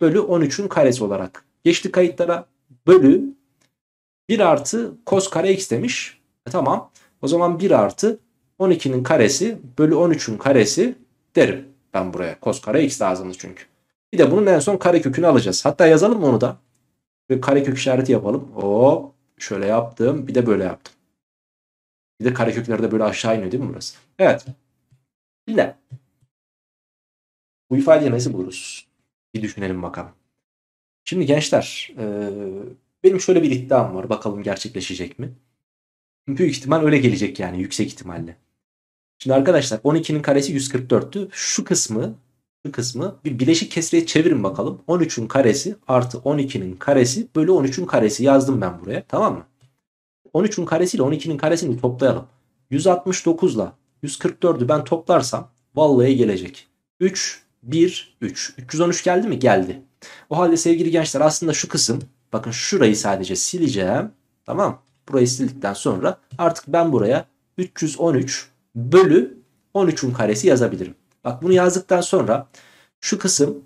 bölü 13'ün karesi olarak. Geçti kayıtlara bölü 1 artı kos kare x demiş. E, tamam. O zaman 1 artı 12'nin karesi bölü 13'ün karesi derim ben buraya. Kos kare x lazımdı çünkü. Bir de bunun en son kare kökünü alacağız. Hatta yazalım onu da? Bir kare kök işareti yapalım. Hop şöyle yaptım. Bir de böyle yaptım. Bir de karekökleri de böyle aşağı iniyor değil mi burası? Evet. Şimdi bu ifade nasıl buluruz? Bir düşünelim bakalım. Şimdi gençler e, benim şöyle bir iddiam var. Bakalım gerçekleşecek mi? Büyük ihtimal öyle gelecek yani yüksek ihtimalle. Şimdi arkadaşlar 12'nin karesi 144'tü. Şu kısmı şu kısmı bir bileşik kesreye çevirin bakalım. 13'ün karesi artı 12'nin karesi bölü 13'ün karesi yazdım ben buraya. Tamam mı? 13'ün karesiyle 12'nin karesini toplayalım. 169 ile 144'ü ben toplarsam vallahi gelecek. 3, 1, 3. 313 geldi mi? Geldi. O halde sevgili gençler aslında şu kısım bakın şurayı sadece sileceğim. Tamam. Burayı sildikten sonra artık ben buraya 313 bölü 13'ün karesi yazabilirim. Bak bunu yazdıktan sonra şu kısım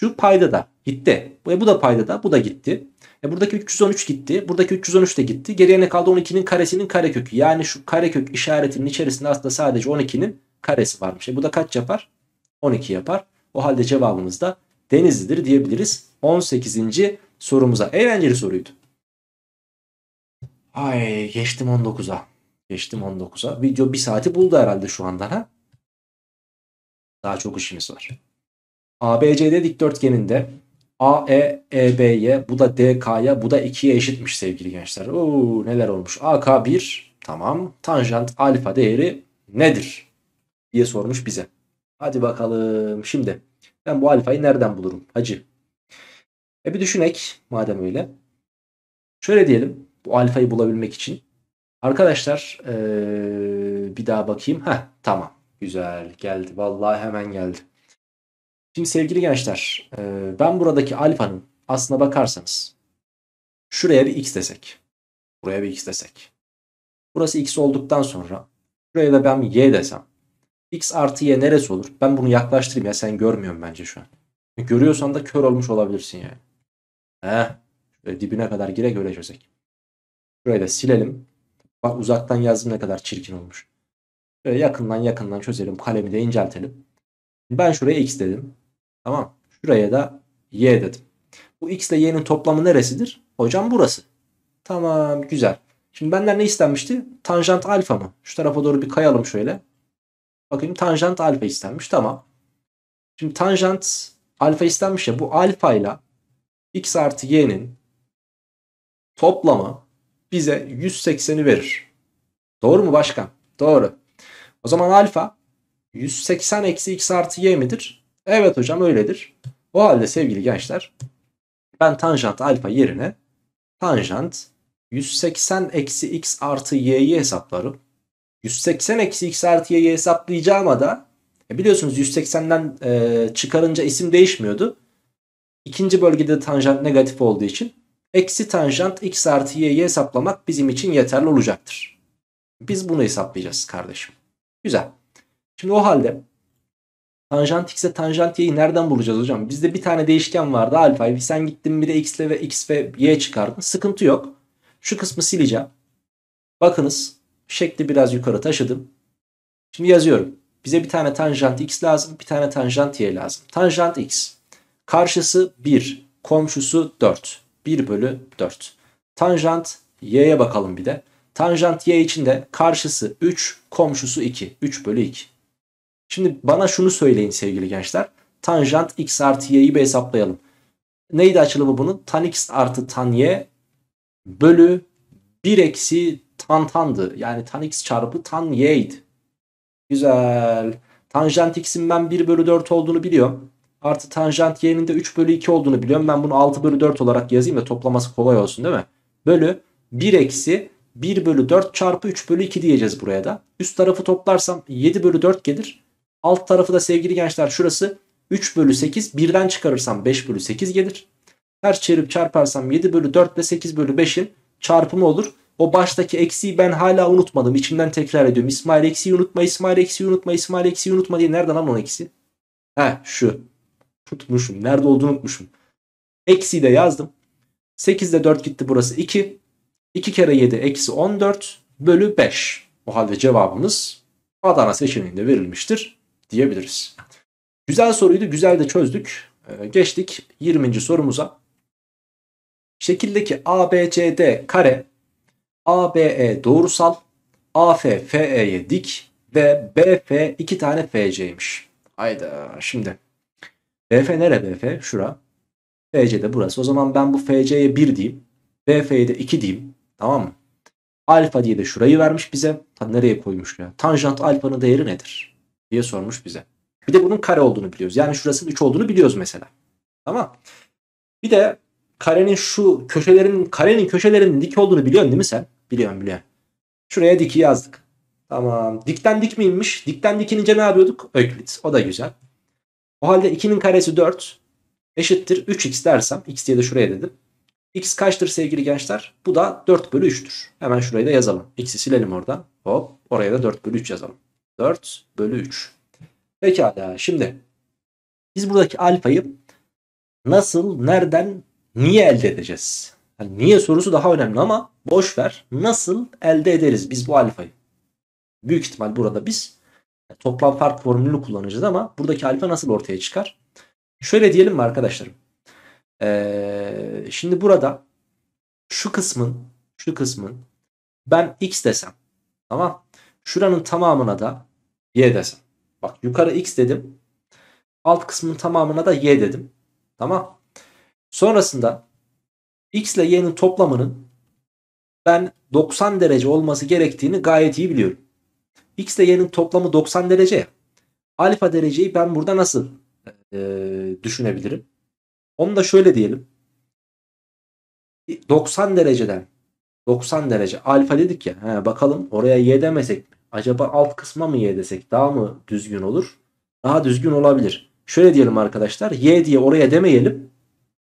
şu payda da gitti. Bu da payda da bu da gitti. E buradaki 313 gitti. Buradaki 313 de gitti. Geriye ne kaldı? 12'nin karesinin karekökü. Yani şu karekök işaretinin içerisinde aslında sadece 12'nin karesi varmış. E bu da kaç yapar? 12 yapar. O halde cevabımız da Denizli'dir diyebiliriz. 18. sorumuza. Eğlenceli soruydu. Ay geçtim 19'a. Geçtim 19'a. Video bir saati buldu herhalde şu andan ha. Daha çok işimiz var. ABC'de dikdörtgeninde A E AE, EB'ye, bu da D DK'ya, bu da 2'ye eşitmiş sevgili gençler. Oo neler olmuş. A K 1 tamam. Tanjant alfa değeri nedir? diye sormuş bize. Hadi bakalım şimdi. Ben bu alfayı nereden bulurum hacı? E bir düşünek madem öyle. Şöyle diyelim bu alfayı bulabilmek için. Arkadaşlar ee, bir daha bakayım. Heh tamam güzel geldi. Vallahi hemen geldi. Şimdi sevgili gençler e, ben buradaki alfanın aslına bakarsanız şuraya bir x desek. Buraya bir x desek. Burası x olduktan sonra şuraya da ben y desem. x artı y neresi olur? Ben bunu yaklaştırayım ya sen görmüyorsun bence şu an. E, görüyorsan da kör olmuş olabilirsin yani. Heh. Şöyle dibine kadar gire göre çözek. Şurayı da silelim. Bak uzaktan yazdım ne kadar çirkin olmuş. Şöyle yakından yakından çözelim. Kalemi de inceltelim. Ben şuraya x dedim. Tamam. Şuraya da y dedim. Bu x ile y'nin toplamı neresidir? Hocam burası. Tamam güzel. Şimdi benden ne istenmişti? Tanjant alfa mı? Şu tarafa doğru bir kayalım şöyle. Bakayım tanjant alfa istenmiş. Tamam. Şimdi tanjant alfa istenmiş ya. Bu alfa ile x artı y'nin toplamı bize 180'i verir. Doğru mu başkan? Doğru. O zaman alfa 180 eksi x artı y midir? Evet hocam öyledir. O halde sevgili gençler ben tanjant alfa yerine tanjant 180 eksi x artı y'yi hesaplarım. 180 eksi x artı y'yi hesaplayacağıma da e, biliyorsunuz 180'den e, çıkarınca isim değişmiyordu. İkinci bölgede de tanjant negatif olduğu için eksi tanjant x artı y'yi hesaplamak bizim için yeterli olacaktır. Biz bunu hesaplayacağız kardeşim. Güzel. Şimdi o halde Tanjant x'e tanjant y'yi nereden bulacağız hocam? Bizde bir tane değişken vardı alfayı. Sen gittin bir de x'le ve x ve y çıkardın. Sıkıntı yok. Şu kısmı sileceğim. Bakınız şekli biraz yukarı taşıdım. Şimdi yazıyorum. Bize bir tane tanjant x lazım. Bir tane tanjant y lazım. Tanjant x. Karşısı 1. Komşusu 4. 1 bölü 4. Tanjant y'ye bakalım bir de. Tanjant y için de karşısı 3. Komşusu 2. 3 bölü 2. Şimdi bana şunu söyleyin sevgili gençler. Tanjant x artı y'yi bir hesaplayalım. Neydi açılımı bunun? Tan x artı tan y bölü 1 eksi tan tandı. Yani tan x çarpı tan y'ydi. Güzel. Tanjant x'in ben 1 bölü 4 olduğunu biliyorum. Artı tanjant y'nin de 3 bölü 2 olduğunu biliyorum. Ben bunu 6 bölü 4 olarak yazayım ve toplaması kolay olsun değil mi? Bölü 1 eksi 1 bölü 4 çarpı 3 bölü 2 diyeceğiz buraya da. Üst tarafı toplarsam 7 bölü 4 gelir. Alt tarafı da sevgili gençler şurası 3 bölü 8 birden çıkarırsam 5 bölü 8 gelir. Her çevirip çarparsam 7 bölü 4 ve 8 bölü 5'in çarpımı olur. O baştaki eksiği ben hala unutmadım. İçimden tekrar ediyorum. İsmail eksiği unutma, İsmail eksiği unutma, İsmail eksiği unutma diye. Nereden lan onun eksi? He şu. Unutmuşum. Nerede olduğunu unutmuşum. Eksiği de yazdım. 8 8'de 4 gitti burası 2. 2 kere 7 eksi 14 bölü 5. O halde cevabımız Adana seçeneğinde verilmiştir diyebiliriz. Güzel soruydu. Güzel de çözdük. Ee, geçtik 20. sorumuza. Şekildeki ABCD kare, ABE doğrusal, AF feye dik ve BF iki tane FC'ymiş. Hayda şimdi. BF nere BF? Şura. FC de burası. O zaman ben bu FC'ye 1 diyeyim. BF'ye de 2 diyeyim. Tamam mı? Alfa diye de şurayı vermiş bize. Ta nereye koymuş ya? Tanjant alfanın değeri nedir? diye sormuş bize. Bir de bunun kare olduğunu biliyoruz. Yani şurasının 3 olduğunu biliyoruz mesela. Tamam. Bir de karenin şu köşelerin karenin köşelerinin dik olduğunu biliyorsun değil mi sen? Biliyorum biliyorum. Şuraya diki yazdık. Tamam. Dikten dik miymiş? Dikten dikinince ne yapıyorduk? Öklit. O da güzel. O halde 2'nin karesi 4 eşittir 3x dersem x diye de şuraya dedim. x kaçtır sevgili gençler? Bu da 4 bölü 3'tür. Hemen şurayı da yazalım. x'i silelim oradan. Hop oraya da 4 bölü 3 yazalım. 4 bölü 3. Pekala şimdi biz buradaki alfayı nasıl, nereden, niye elde edeceğiz? Yani niye sorusu daha önemli ama boş ver. Nasıl elde ederiz biz bu alfayı? Büyük ihtimal burada biz toplam fark formülünü kullanacağız ama buradaki alfa nasıl ortaya çıkar? Şöyle diyelim mi arkadaşlarım? Ee, şimdi burada şu kısmın şu kısmın ben x desem tamam şuranın tamamına da y desem. Bak yukarı x dedim. Alt kısmın tamamına da y dedim. Tamam. Sonrasında x ile y'nin toplamının ben 90 derece olması gerektiğini gayet iyi biliyorum. x ile y'nin toplamı 90 derece Alfa dereceyi ben burada nasıl e, düşünebilirim? Onu da şöyle diyelim. 90 dereceden 90 derece alfa dedik ya. He, bakalım oraya y demesek mi? acaba alt kısma mı y desek daha mı düzgün olur? Daha düzgün olabilir. Şöyle diyelim arkadaşlar. Y diye oraya demeyelim.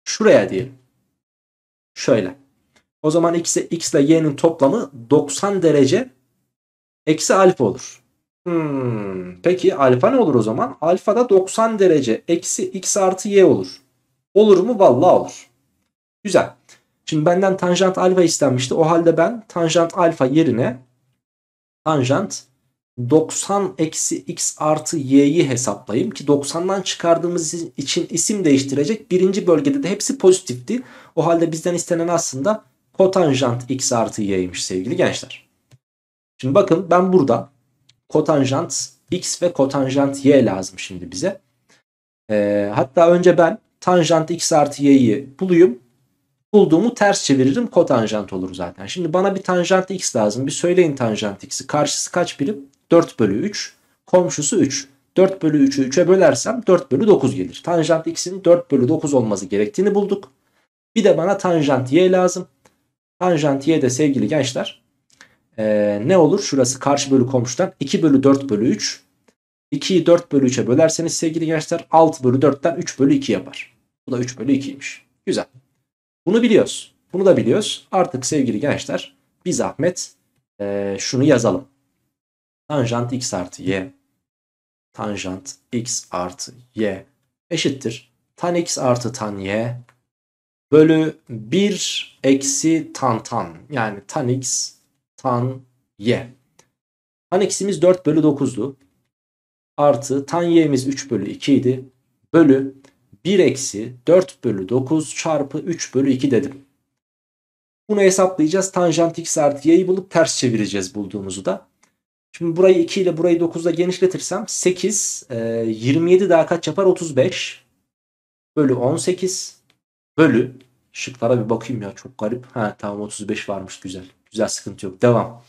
Şuraya diyelim. Şöyle. O zaman x'e x ile y'nin toplamı 90 derece eksi alfa olur. Hmm, peki alfa ne olur o zaman? Alfa da 90 derece eksi x artı y olur. Olur mu? Vallahi olur. Güzel. Şimdi benden tanjant alfa istenmişti. O halde ben tanjant alfa yerine tanjant 90 eksi x artı y'yi hesaplayayım ki 90'dan çıkardığımız için isim değiştirecek. Birinci bölgede de hepsi pozitifti. O halde bizden istenen aslında kotanjant x artı y'ymiş sevgili gençler. Şimdi bakın ben burada kotanjant x ve kotanjant y lazım şimdi bize. Ee, hatta önce ben tanjant x artı y'yi bulayım bulduğumu ters çeviririm kotanjant olur zaten. Şimdi bana bir tanjant x lazım. Bir söyleyin tanjant x'i. Karşısı kaç birim? 4 bölü 3. Komşusu 3. 4 bölü 3'ü 3'e bölersem 4 bölü 9 gelir. Tanjant x'in 4 bölü 9 olması gerektiğini bulduk. Bir de bana tanjant y lazım. Tanjant y de sevgili gençler ee, ne olur? Şurası karşı bölü komşudan 2 bölü 4 bölü 3. 2'yi 4 bölü 3'e bölerseniz sevgili gençler 6 bölü 4'ten 3 bölü 2 yapar. Bu da 3 bölü 2'ymiş. Güzel. Bunu biliyoruz. Bunu da biliyoruz. Artık sevgili gençler biz ahmet e, şunu yazalım. Tanjant x artı y tanjant x artı y eşittir. Tan x artı tan y bölü 1 eksi tan tan yani tan x tan y. Tan x'imiz 4 bölü 9'du. Artı tan y'imiz 3 bölü 2 idi. Bölü 1 eksi 4 bölü 9 çarpı 3 bölü 2 dedim. Bunu hesaplayacağız. Tanjant x artı y'yi bulup ters çevireceğiz bulduğumuzu da. Şimdi burayı 2 ile burayı 9 ile genişletirsem 8, 27 e, daha kaç yapar? 35 bölü 18 bölü şıklara bir bakayım ya çok garip. Ha tamam 35 varmış güzel. Güzel sıkıntı yok. Devam.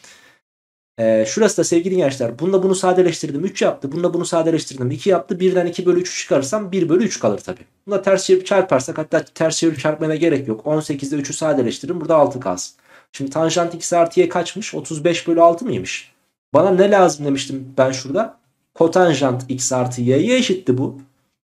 E, şurası da sevgili gençler. Bununla bunu sadeleştirdim 3 yaptı. Bununla bunu sadeleştirdim 2 yaptı. Birden 2 bölü 3 çıkarırsam 1 bölü 3 kalır tabii. Buna ters çevirip çarparsak hatta ters çevirip çarpmaya gerek yok. 18'de 3'ü sadeleştirin burada 6 kalsın. Şimdi tanjant x artı y kaçmış? 35 bölü 6 mıymış? Bana ne lazım demiştim ben şurada? Kotanjant x artı y'ye eşitti bu.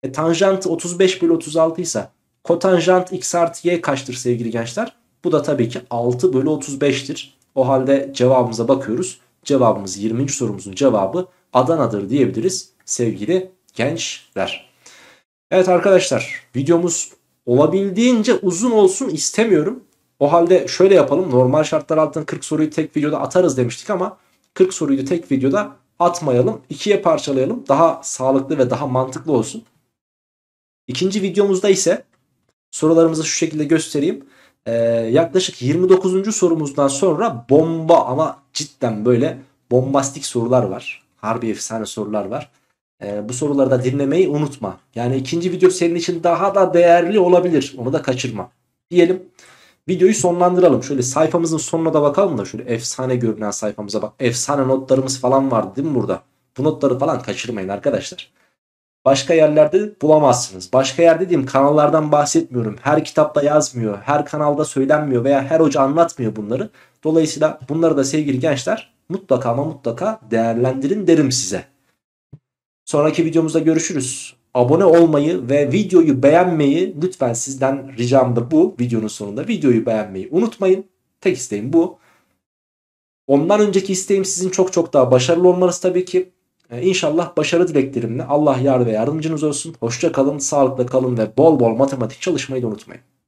E, tanjantı 35 bölü 36 ise kotanjant x artı y kaçtır sevgili gençler? Bu da tabii ki 6 bölü 35'tir. O halde cevabımıza bakıyoruz. Cevabımız 20. sorumuzun cevabı Adana'dır diyebiliriz sevgili gençler. Evet arkadaşlar videomuz olabildiğince uzun olsun istemiyorum. O halde şöyle yapalım normal şartlar altında 40 soruyu tek videoda atarız demiştik ama 40 soruyu tek videoda atmayalım. ikiye parçalayalım daha sağlıklı ve daha mantıklı olsun. İkinci videomuzda ise sorularımızı şu şekilde göstereyim e, yaklaşık 29. sorumuzdan sonra bomba ama cidden böyle bombastik sorular var. Harbi efsane sorular var. E, bu soruları da dinlemeyi unutma. Yani ikinci video senin için daha da değerli olabilir. Onu da kaçırma. Diyelim videoyu sonlandıralım. Şöyle sayfamızın sonuna da bakalım da şöyle efsane görünen sayfamıza bak. Efsane notlarımız falan vardı değil mi burada? Bu notları falan kaçırmayın arkadaşlar başka yerlerde bulamazsınız. Başka yer dediğim kanallardan bahsetmiyorum. Her kitapta yazmıyor, her kanalda söylenmiyor veya her hoca anlatmıyor bunları. Dolayısıyla bunları da sevgili gençler mutlaka ama mutlaka değerlendirin derim size. Sonraki videomuzda görüşürüz. Abone olmayı ve videoyu beğenmeyi lütfen sizden ricamdır bu videonun sonunda. Videoyu beğenmeyi unutmayın. Tek isteğim bu. Ondan önceki isteğim sizin çok çok daha başarılı olmanız tabii ki. Ee, inşallah başarı dileklerimle Allah yar ve yardımcınız olsun. Hoşça kalın, sağlıkla kalın ve bol bol matematik çalışmayı da unutmayın.